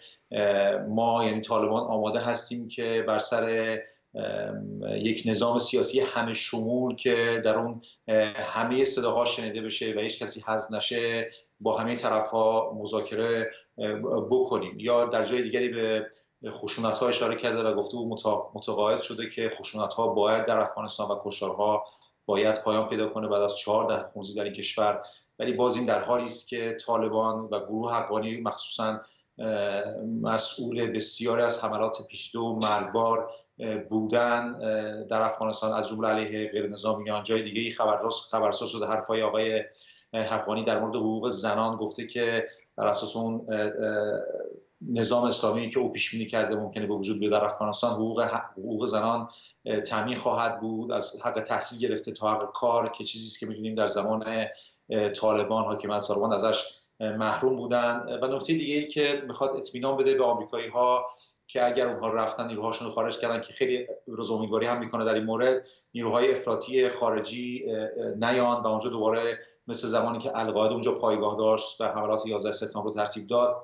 ما یعنی طالبان آماده هستیم که بر سر یک نظام سیاسی همه شمول که در اون همه صداها شنیده بشه و هیچ کسی حذف نشه با همه طرفها مذاکره بکنیم یا در جای دیگری به خشونت ها اشاره کرده و گفته بود متقاعد شده که خشونت ها باید در افغانستان و کشورها باید پایان پیدا کنه بعد از چهار ده خونزی در این کشور ولی باز این در حالی است که طالبان و گروه حقانی مخصوصا مسئول بسیاری از حملات و مرگبار بودن در افغانستان از جمله علیه غیر نظامی جای دیگه ای خبرساز شده حرفای آقای حقانی در مورد حقوق زنان گفته که بر اساس اون نظام اسلامی که او پیش بینی کرده ممکنه به وجود بیاد در افغانستان حقوق, حقوق زنان تعمین خواهد بود از حق تحصیل گرفته تا حق کار که چیزی است که میدونیم در زمان طالبان که طالبان ازش محروم بودن و نکته دیگه ای که میخواد اطمینان بده به آمریکایی ها که اگر اونها رفتن نیروهاشون رو خارج کردن که خیلی روز امیدواری هم میکنه در این مورد نیروهای افراطی خارجی نیان و اونجا دوباره مثل زمانی که القاعده اونجا پایگاه داشت و حملات 11 سپتامبر ترتیب داد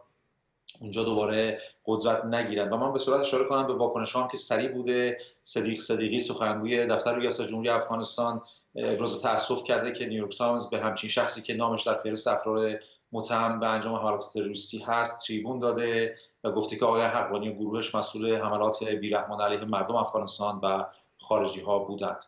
اونجا دوباره قدرت نگیرند و من به صورت اشاره کنم به واکنش هم که سریع بوده صدیق صدیقی سخنگوی دفتر ریاست جمهوری افغانستان ابراز تاسف کرده که نیویورک تایمز به همچین شخصی که نامش در فهرست افراد متهم به انجام حملات تروریستی هست تریبون داده و گفته که آقای حقانی گروهش مسئول حملات بیرحمان علیه مردم افغانستان و خارجی ها بودند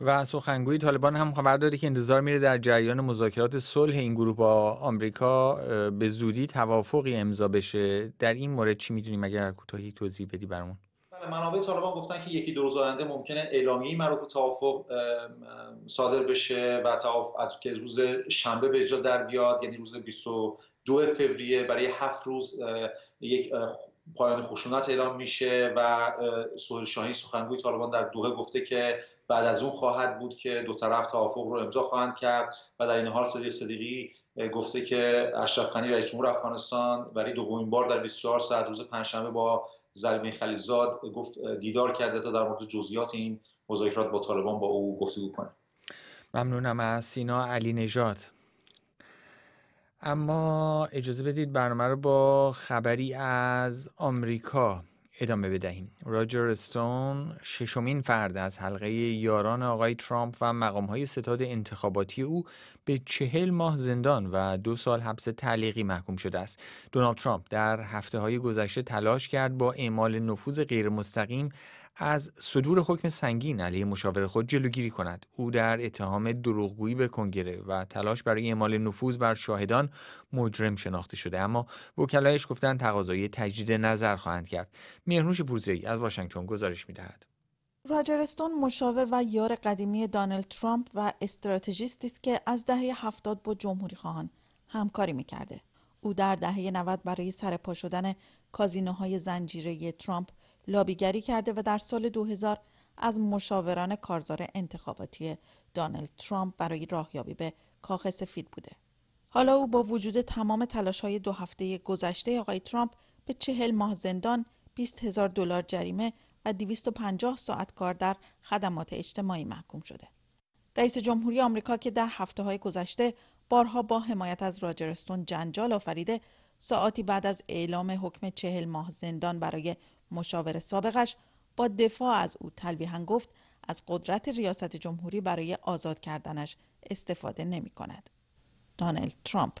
و سخنگوی طالبان هم خبر داده که انتظار میره در جریان مذاکرات صلح این گروه با آمریکا به زودی توافقی امضا بشه در این مورد چی میدونیم اگر کوتاهی توضیح بدی برامون بله، منابع طالبان گفتن که یکی دو روز آینده ممکنه اعلامیه مربوط به توافق صادر بشه و توافق از که روز شنبه به اجرا در بیاد یعنی روز 22 فوریه برای هفت روز یک پایان خشونت اعلام میشه و سهیل شاهین سخنگوی طالبان در دوه گفته که بعد از اون خواهد بود که دو طرف توافق رو امضا خواهند کرد و در این حال صدیق صدیقی گفته که اشرف رئیس جمهور افغانستان برای دومین بار در 24 ساعت روز پنجشنبه با زلمه خلیزاد گفت دیدار کرده تا در مورد جزئیات این مذاکرات با طالبان با او گفتگو کنه ممنونم از سینا علی نجات. اما اجازه بدید برنامه رو با خبری از آمریکا ادامه بدهیم راجر استون ششمین فرد از حلقه یاران آقای ترامپ و مقامهای ستاد انتخاباتی او به چهل ماه زندان و دو سال حبس تعلیقی محکوم شده است دونالد ترامپ در هفته های گذشته تلاش کرد با اعمال نفوذ غیرمستقیم از صدور حکم سنگین علیه مشاور خود جلوگیری کند او در اتهام دروغگویی به کنگره و تلاش برای اعمال نفوذ بر شاهدان مجرم شناخته شده اما وکلایش گفتند تقاضای تجدید نظر خواهند کرد مهرنوش پورزهای از واشنگتن گزارش میدهد راجرستون مشاور و یار قدیمی دانلد ترامپ و استراتژیستی است که از دهه هفتاد با جمهوری خواهان همکاری میکرده او در دهه 90 برای سرپا شدن کازینوهای زنجیره ترامپ لابیگری کرده و در سال 2000 از مشاوران کارزار انتخاباتی دانلد ترامپ برای راهیابی به کاخ سفید بوده. حالا او با وجود تمام تلاش های دو هفته گذشته آقای ترامپ به چهل ماه زندان، 20 هزار دلار جریمه و 250 ساعت کار در خدمات اجتماعی محکوم شده. رئیس جمهوری آمریکا که در هفته های گذشته بارها با حمایت از راجرستون جنجال آفریده، ساعتی بعد از اعلام حکم چهل ماه زندان برای مشاور سابقش با دفاع از او تلویحا گفت از قدرت ریاست جمهوری برای آزاد کردنش استفاده نمی کند. ترامپ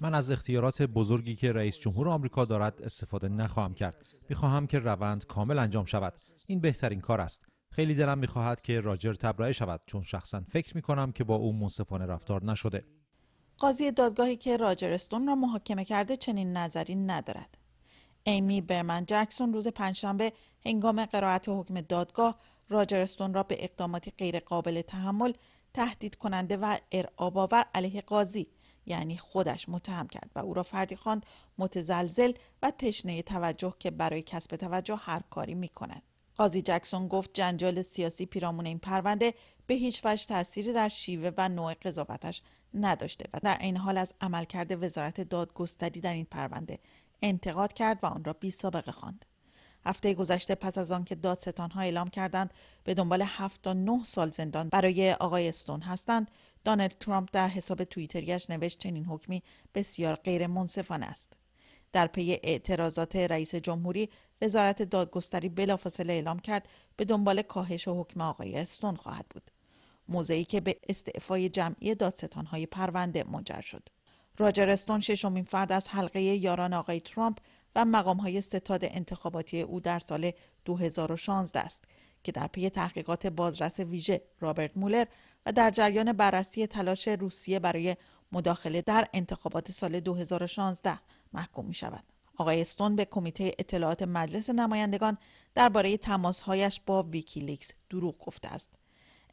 من از اختیارات بزرگی که رئیس جمهور آمریکا دارد استفاده نخواهم کرد. میخواهم که روند کامل انجام شود. این بهترین کار است. خیلی دلم میخواهد که راجر تبرئه شود چون شخصا فکر می کنم که با او منصفانه رفتار نشده. قاضی دادگاهی که راجرستون را محاکمه کرده چنین نظری ندارد ایمی برمن جکسون روز پنجشنبه هنگام قرائت حکم دادگاه راجرستون را به اقداماتی غیرقابل تحمل تهدید کننده و ارعاب آور علیه قاضی یعنی خودش متهم کرد و او را فردی خواند متزلزل و تشنه توجه که برای کسب توجه هر کاری می کند. قاضی جکسون گفت جنجال سیاسی پیرامون این پرونده به هیچ وجه تأثیری در شیوه و نوع قضاوتش نداشته و در این حال از عملکرد وزارت دادگستری در این پرونده انتقاد کرد و آن را بی سابقه خواند. هفته گذشته پس از آنکه دادستانها اعلام کردند به دنبال 7 تا 9 سال زندان برای آقای استون هستند، دانلد ترامپ در حساب توییتریش نوشت چنین حکمی بسیار غیر منصفانه است. در پی اعتراضات رئیس جمهوری وزارت دادگستری بلافاصله اعلام کرد به دنبال کاهش و حکم آقای استون خواهد بود. موضعی که به استعفای جمعی دادستانهای پرونده منجر شد راجر استون ششمین فرد از حلقه یاران آقای ترامپ و مقامهای ستاد انتخاباتی او در سال 2016 است که در پی تحقیقات بازرس ویژه رابرت مولر و در جریان بررسی تلاش روسیه برای مداخله در انتخابات سال 2016 محکوم می شود. آقای استون به کمیته اطلاعات مجلس نمایندگان درباره تماسهایش با ویکیلیکس دروغ گفته است.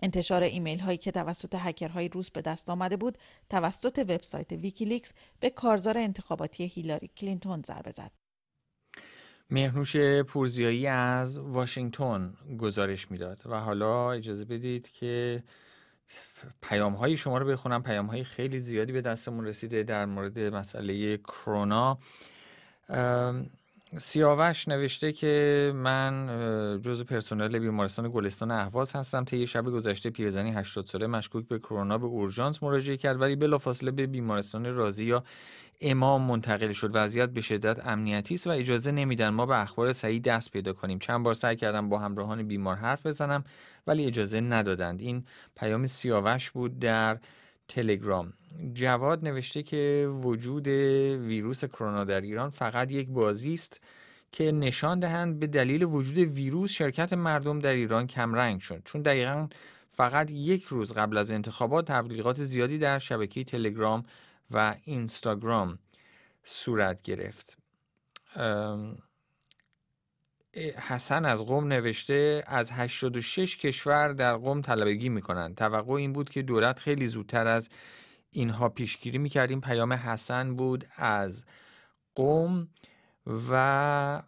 انتشار ایمیل هایی که توسط هکرهای روس به دست آمده بود توسط وبسایت ویکیلیکس به کارزار انتخاباتی هیلاری کلینتون ضربه زد مهنوش پورزیایی از واشنگتن گزارش میداد و حالا اجازه بدید که پیام های شما رو بخونم پیام های خیلی زیادی به دستمون رسیده در مورد مسئله کرونا سیاوش نوشته که من جزو پرسنل بیمارستان گلستان اهواز هستم طی شب گذشته پیرزنی 80 ساله مشکوک به کرونا به اورژانس مراجعه کرد ولی بلافاصله به بیمارستان رازی یا امام منتقل شد وضعیت به شدت امنیتی است و اجازه نمیدن ما به اخبار سعی دست پیدا کنیم چند بار سعی کردم با همراهان بیمار حرف بزنم ولی اجازه ندادند این پیام سیاوش بود در تلگرام جواد نوشته که وجود ویروس کرونا در ایران فقط یک بازی است که نشان دهند به دلیل وجود ویروس شرکت مردم در ایران کمرنگ شد چون دقیقا فقط یک روز قبل از انتخابات تبلیغات زیادی در شبکه تلگرام و اینستاگرام صورت گرفت حسن از قوم نوشته از 86 کشور در قوم طلبگی میکنن توقع این بود که دولت خیلی زودتر از اینها پیشگیری میکرد این پیام حسن بود از قوم و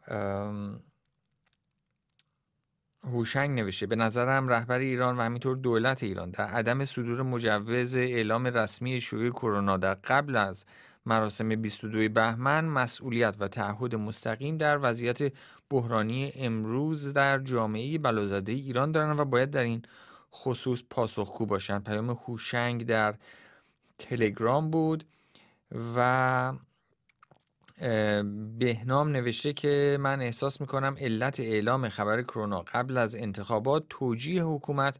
هوشنگ نوشته به نظرم رهبر ایران و همینطور دولت ایران در عدم صدور مجوز اعلام رسمی شیوع کرونا در قبل از مراسم 22 بهمن مسئولیت و تعهد مستقیم در وضعیت بحرانی امروز در جامعه بلازده ایران دارند و باید در این خصوص پاسخگو باشند پیام خوشنگ در تلگرام بود و بهنام نوشته که من احساس میکنم علت اعلام خبر کرونا قبل از انتخابات توجیه حکومت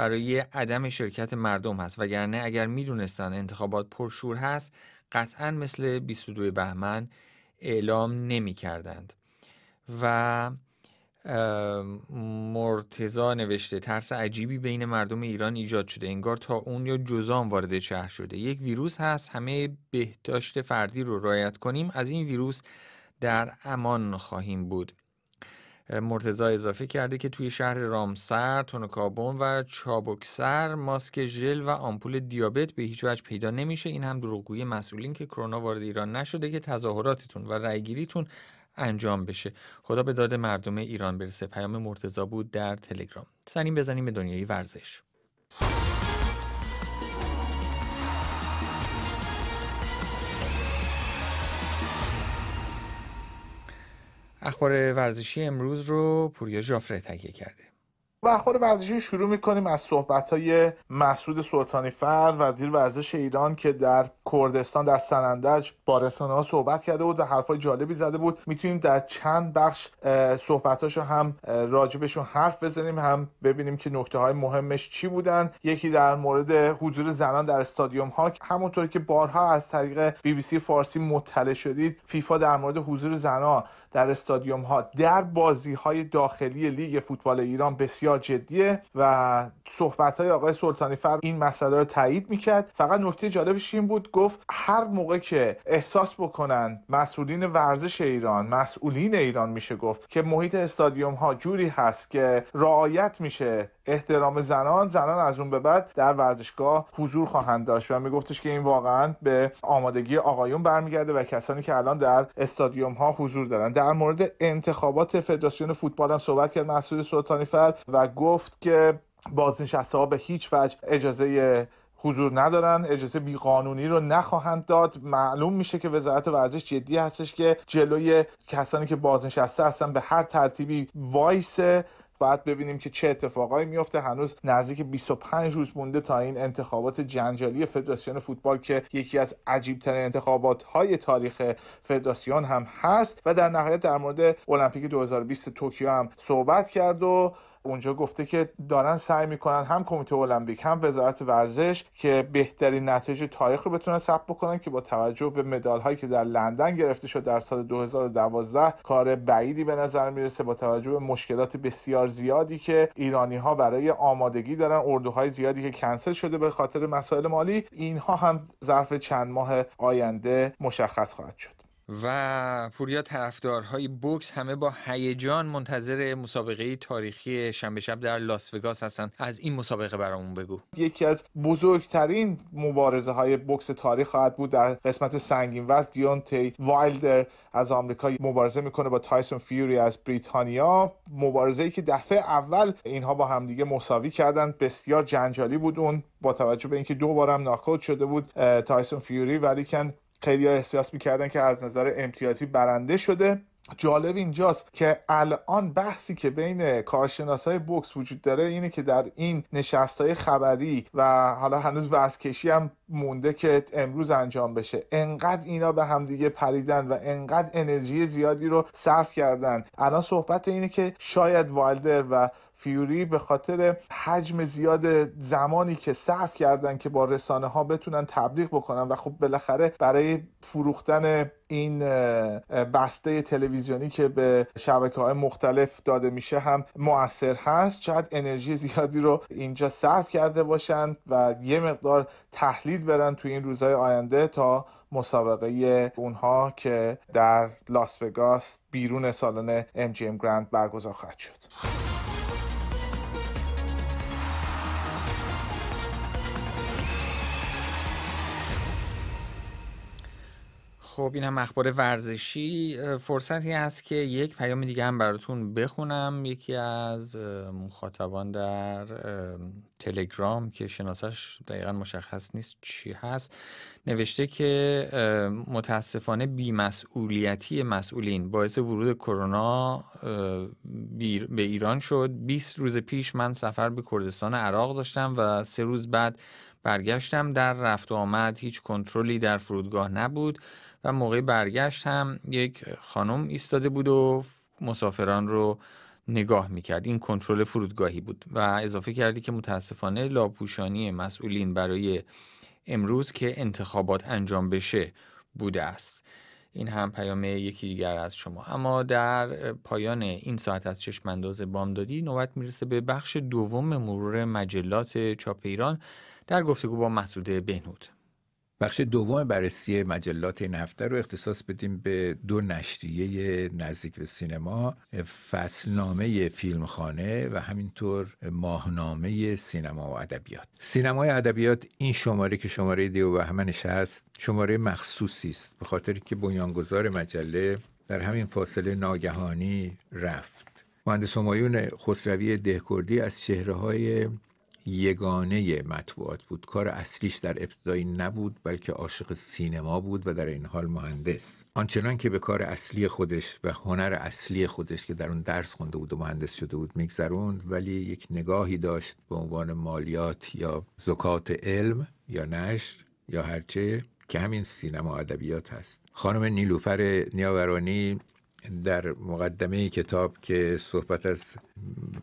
برای عدم شرکت مردم هست وگرنه اگر میدونستن انتخابات پرشور هست قطعا مثل 22 بهمن اعلام نمی کردند و مرتزا نوشته ترس عجیبی بین مردم ایران ایجاد شده انگار تا اون یا جزام وارد شهر شده یک ویروس هست همه بهداشت فردی رو رعایت کنیم از این ویروس در امان خواهیم بود مرتزا اضافه کرده که توی شهر رامسر، تونوکابون و چابکسر ماسک ژل و آمپول دیابت به هیچ وجه پیدا نمیشه این هم دروغگویی مسئولین که کرونا وارد ایران نشده که تظاهراتتون و رأیگیریتون انجام بشه خدا به داد مردم ایران برسه پیام مرتزا بود در تلگرام سنیم بزنیم به دنیای ورزش اخبار ورزشی امروز رو پوریا جافره تهیه کرده و اخبار ورزشی شروع میکنیم از صحبت های مسعود سلطانی فر وزیر ورزش ایران که در کردستان در سنندج با رسانه ها صحبت کرده بود و حرفای جالبی زده بود میتونیم در چند بخش صحبت رو هم راجبشون حرف بزنیم هم ببینیم که نکته های مهمش چی بودن یکی در مورد حضور زنان در استادیوم ها همونطور که بارها از طریق بی بی سی فارسی مطلع شدید فیفا در مورد حضور زنان در استادیوم ها در بازی های داخلی لیگ فوتبال ایران بسیار جدیه و صحبت های آقای سلطانی فر این مسئله رو تایید میکرد فقط نکته جالبش این بود گفت هر موقع که احساس بکنن مسئولین ورزش ایران مسئولین ایران میشه گفت که محیط استادیوم ها جوری هست که رعایت میشه احترام زنان زنان از اون به بعد در ورزشگاه حضور خواهند داشت و میگفتش که این واقعا به آمادگی آقایون برمیگرده و کسانی که الان در استادیوم ها حضور دارن در مورد انتخابات فدراسیون فوتبال هم صحبت کرد سلطانی فر و گفت که بازنشسته ها به هیچ وجه اجازه حضور ندارن اجازه بیقانونی رو نخواهند داد معلوم میشه که وزارت ورزش جدی هستش که جلوی کسانی که بازنشسته هستن به هر ترتیبی وایسه باید ببینیم که چه اتفاقایی میفته هنوز نزدیک 25 روز مونده تا این انتخابات جنجالی فدراسیون فوتبال که یکی از ترین انتخابات های تاریخ فدراسیون هم هست و در نهایت در مورد المپیک 2020 توکیو هم صحبت کرد و اونجا گفته که دارن سعی میکنن هم کمیته المپیک هم وزارت ورزش که بهترین نتیجه تاریخ رو بتونن ثبت بکنن که با توجه به مدال هایی که در لندن گرفته شد در سال 2012 کار بعیدی به نظر میرسه با توجه به مشکلات بسیار زیادی که ایرانی ها برای آمادگی دارن اردوهای زیادی که کنسل شده به خاطر مسائل مالی اینها هم ظرف چند ماه آینده مشخص خواهد شد و پوریا طرفدارهای بوکس همه با هیجان منتظر مسابقه تاریخی شنبه شب در لاس وگاس هستند. از این مسابقه برامون بگو یکی از بزرگترین مبارزه های بوکس تاریخ خواهد بود در قسمت سنگین وزن دیونتی وایلدر از آمریکا مبارزه میکنه با تایسون فیوری از بریتانیا مبارزه ای که دفعه اول اینها با همدیگه مساوی کردن بسیار جنجالی بود اون با توجه به اینکه دو بارم ناکود شده بود تایسون فیوری کن خیلی ها احساس میکردن که از نظر امتیازی برنده شده جالب اینجاست که الان بحثی که بین های بکس وجود داره اینه که در این نشست های خبری و حالا هنوز وزکشی هم مونده که امروز انجام بشه انقدر اینا به همدیگه پریدن و انقدر انرژی زیادی رو صرف کردن الان صحبت اینه که شاید والدر و فیوری به خاطر حجم زیاد زمانی که صرف کردن که با رسانه ها بتونن تبلیغ بکنن و خب بالاخره برای فروختن این بسته تلویزیونی که به شبکه های مختلف داده میشه هم موثر هست شاید انرژی زیادی رو اینجا صرف کرده باشند و یه مقدار تحلیل برن توی این روزهای آینده تا مسابقه اونها که در لاس وگاس بیرون سالن MGM گرند برگزار خواهد شد خب این هم اخبار ورزشی فرصتی هست که یک پیام دیگه هم براتون بخونم یکی از مخاطبان در تلگرام که شناسش دقیقا مشخص نیست چی هست نوشته که متاسفانه بیمسئولیتی مسئولین باعث ورود کرونا به ایران شد 20 روز پیش من سفر به کردستان عراق داشتم و سه روز بعد برگشتم در رفت و آمد هیچ کنترلی در فرودگاه نبود و موقع برگشت هم یک خانم ایستاده بود و مسافران رو نگاه میکرد این کنترل فرودگاهی بود و اضافه کردی که متاسفانه لاپوشانی مسئولین برای امروز که انتخابات انجام بشه بوده است این هم پیام یکی دیگر از شما اما در پایان این ساعت از چشمانداز بامدادی نوبت میرسه به بخش دوم مرور مجلات چاپ ایران در گفتگو با مسعود بهنود بخش دوم بررسی مجلات این هفته رو اختصاص بدیم به دو نشریه نزدیک به سینما فصلنامه فیلمخانه و همینطور ماهنامه سینما و ادبیات سینمای ادبیات این شماره که شماره دیو و همنش هست شماره مخصوصی است به خاطر که بنیانگذار مجله در همین فاصله ناگهانی رفت مهندس همایون خسروی دهکردی از چهره های یگانه مطبوعات بود کار اصلیش در ابتدایی نبود بلکه عاشق سینما بود و در این حال مهندس آنچنان که به کار اصلی خودش و هنر اصلی خودش که در اون درس خونده بود و مهندس شده بود میگذروند ولی یک نگاهی داشت به عنوان مالیات یا زکات علم یا نشر یا هرچه که همین سینما ادبیات هست خانم نیلوفر نیاورانی در مقدمه کتاب که صحبت از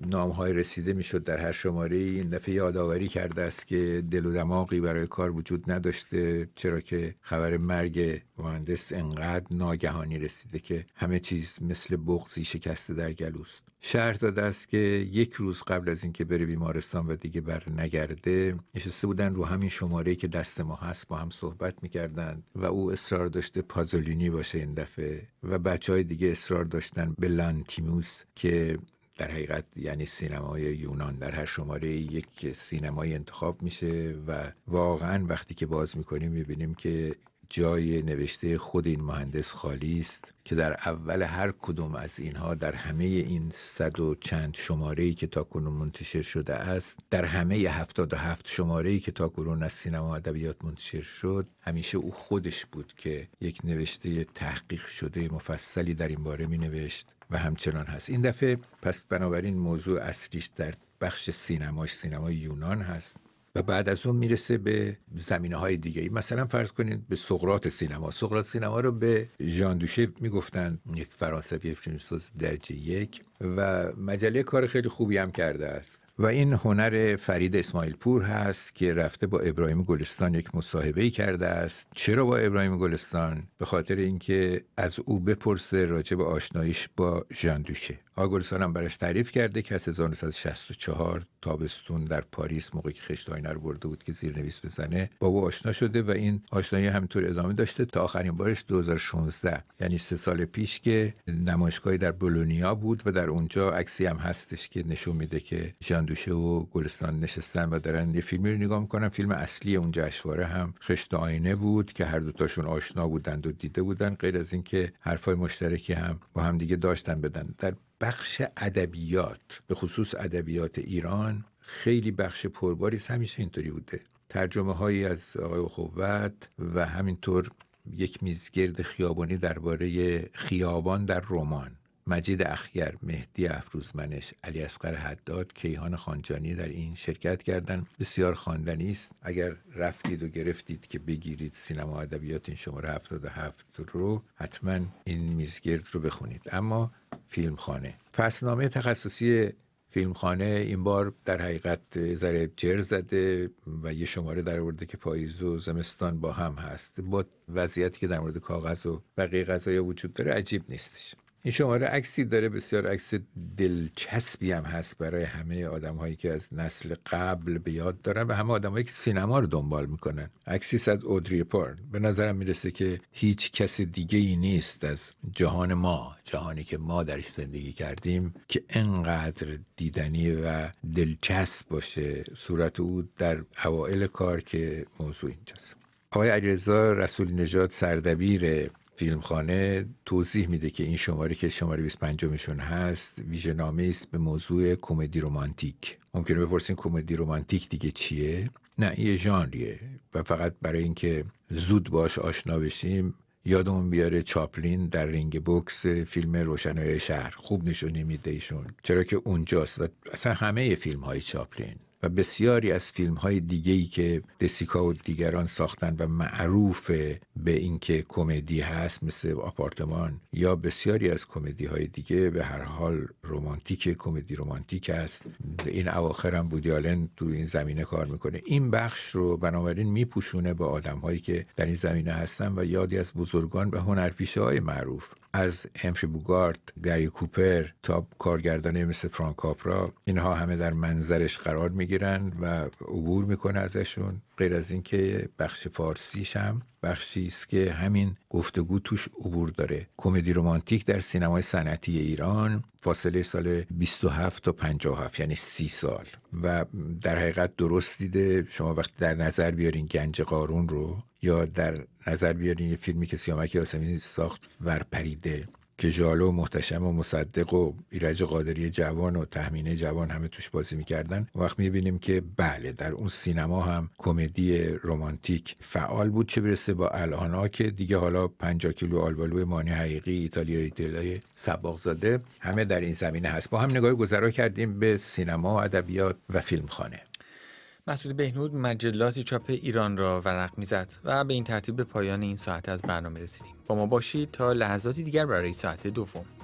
نام های رسیده میشد در هر شماره این دفعه یادآوری کرده است که دل و دماغی برای کار وجود نداشته چرا که خبر مرگ مهندس انقدر ناگهانی رسیده که همه چیز مثل بغزی شکسته در گلوست شهر داده است که یک روز قبل از اینکه بره بیمارستان و دیگه بر نگرده نشسته بودن رو همین شماره که دست ما هست با هم صحبت میکردند و او اصرار داشته پازولینی باشه این دفعه و بچه های دیگه اصرار داشتن به لانتیموس که در حقیقت یعنی سینمای یونان در هر شماره یک سینمای انتخاب میشه و واقعا وقتی که باز میکنیم میبینیم که جای نوشته خود این مهندس خالی است که در اول هر کدوم از اینها در همه این صد و چند شماره ای که تاکنون منتشر شده است در همه هفتاد و هفت شماره ای که تاکنون از سینما ادبیات منتشر شد همیشه او خودش بود که یک نوشته تحقیق شده مفصلی در این باره می نوشت و همچنان هست این دفعه پس بنابراین موضوع اصلیش در بخش سینماش سینمای یونان هست و بعد از اون میرسه به زمینه های دیگه مثلا فرض کنید به سقرات سینما سقرات سینما رو به ژان دوشه میگفتن یک فرانسوی فیلمساز درجه یک و مجله کار خیلی خوبی هم کرده است و این هنر فرید اسماعیل پور هست که رفته با ابراهیم گلستان یک مصاحبه کرده است چرا با ابراهیم گلستان به خاطر اینکه از او بپرسه راجع به آشناییش با ژان دوشه آقای گلستان هم برش تعریف کرده که از 1964 تابستون در پاریس موقعی که آینه رو برده بود که نویس بزنه با او آشنا شده و این آشنایی همینطور ادامه داشته تا آخرین بارش 2016 یعنی سه سال پیش که نمایشگاهی در بولونیا بود و در اونجا عکسی هم هستش که نشون میده که دوشه و گلستان نشستن و دارن یه فیلمی رو نگاه میکنن فیلم اصلی اون جشنواره هم خشت آینه بود که هر دوتاشون آشنا بودند و دیده بودن غیر از اینکه حرفای مشترکی هم با هم دیگه داشتن بدن در بخش ادبیات به خصوص ادبیات ایران خیلی بخش پرباری همیشه اینطوری بوده ترجمه هایی از آقای خوبت و همینطور یک میزگرد خیابانی درباره خیابان در رمان مجید اخیر، مهدی افروزمنش، علی اصغر حداد، کیهان خانجانی در این شرکت کردن بسیار خواندنی است. اگر رفتید و گرفتید که بگیرید سینما ادبیات این شماره 77 رو حتما این میزگرد رو بخونید. اما فیلمخانه. فصلنامه تخصصی فیلمخانه این بار در حقیقت ذره جر زده و یه شماره در آورده که پاییز و زمستان با هم هست با وضعیتی که در مورد کاغذ و بقیه غذایا وجود داره عجیب نیستش این شماره عکسی داره بسیار عکس دلچسبی هم هست برای همه آدم هایی که از نسل قبل به یاد دارن و همه آدمایی که سینما رو دنبال میکنن عکسی از اودری پارن به نظرم میرسه که هیچ کس دیگه ای نیست از جهان ما جهانی که ما درش زندگی کردیم که انقدر دیدنی و دلچسب باشه صورت او در اوائل کار که موضوع اینجاست آقای علیرضا رسول نژاد سردبیر فیلمخانه توضیح میده که این شماره که شماره 25 میشون هست نامه است به موضوع کمدی رومانتیک ممکنه بپرسین کمدی رومانتیک دیگه چیه نه یه ژانریه و فقط برای اینکه زود باش آشنا بشیم یادمون بیاره چاپلین در رینگ بوکس فیلم روشنای شهر خوب نشون میده ایشون چرا که اونجاست و اصلا همه فیلم های چاپلین و بسیاری از فیلم های دیگهی که دسیکا و دیگران ساختن و معروف به اینکه کمدی هست مثل آپارتمان یا بسیاری از کمدی های دیگه به هر حال رمانتیک کمدی رومانتیک است این اواخر هم بودیالن تو این زمینه کار میکنه این بخش رو بنابراین میپوشونه با آدم هایی که در این زمینه هستن و یادی از بزرگان و هنرپیشه های معروف از امفری بوگارد، گری کوپر تا کارگردانه مثل فرانک کاپرا اینها همه در منظرش قرار میگیرن و عبور میکنه ازشون غیر از اینکه بخش فارسیش هم بخشی است که همین گفتگو توش عبور داره کمدی رومانتیک در سینمای صنعتی ایران فاصله سال 27 تا 57 یعنی 30 سال و در حقیقت درست دیده شما وقتی در نظر بیارین گنج قارون رو یا در نظر بیارین یه فیلمی که سیامک یاسمین ساخت ورپریده که و محتشم و مصدق و ایرج قادری جوان و تهمینه جوان همه توش بازی میکردن وقت میبینیم که بله در اون سینما هم کمدی رمانتیک فعال بود چه برسه با الانا که دیگه حالا 50 کیلو آلبالو مانی حقیقی ایتالیایی دلای سباق زاده همه در این زمینه هست با هم نگاه گذرا کردیم به سینما ادبیات و فیلمخانه مسعود بهنود مجلات چاپ ایران را ورق میزد و به این ترتیب به پایان این ساعت از برنامه رسیدیم با ما باشید تا لحظاتی دیگر برای ساعت دوم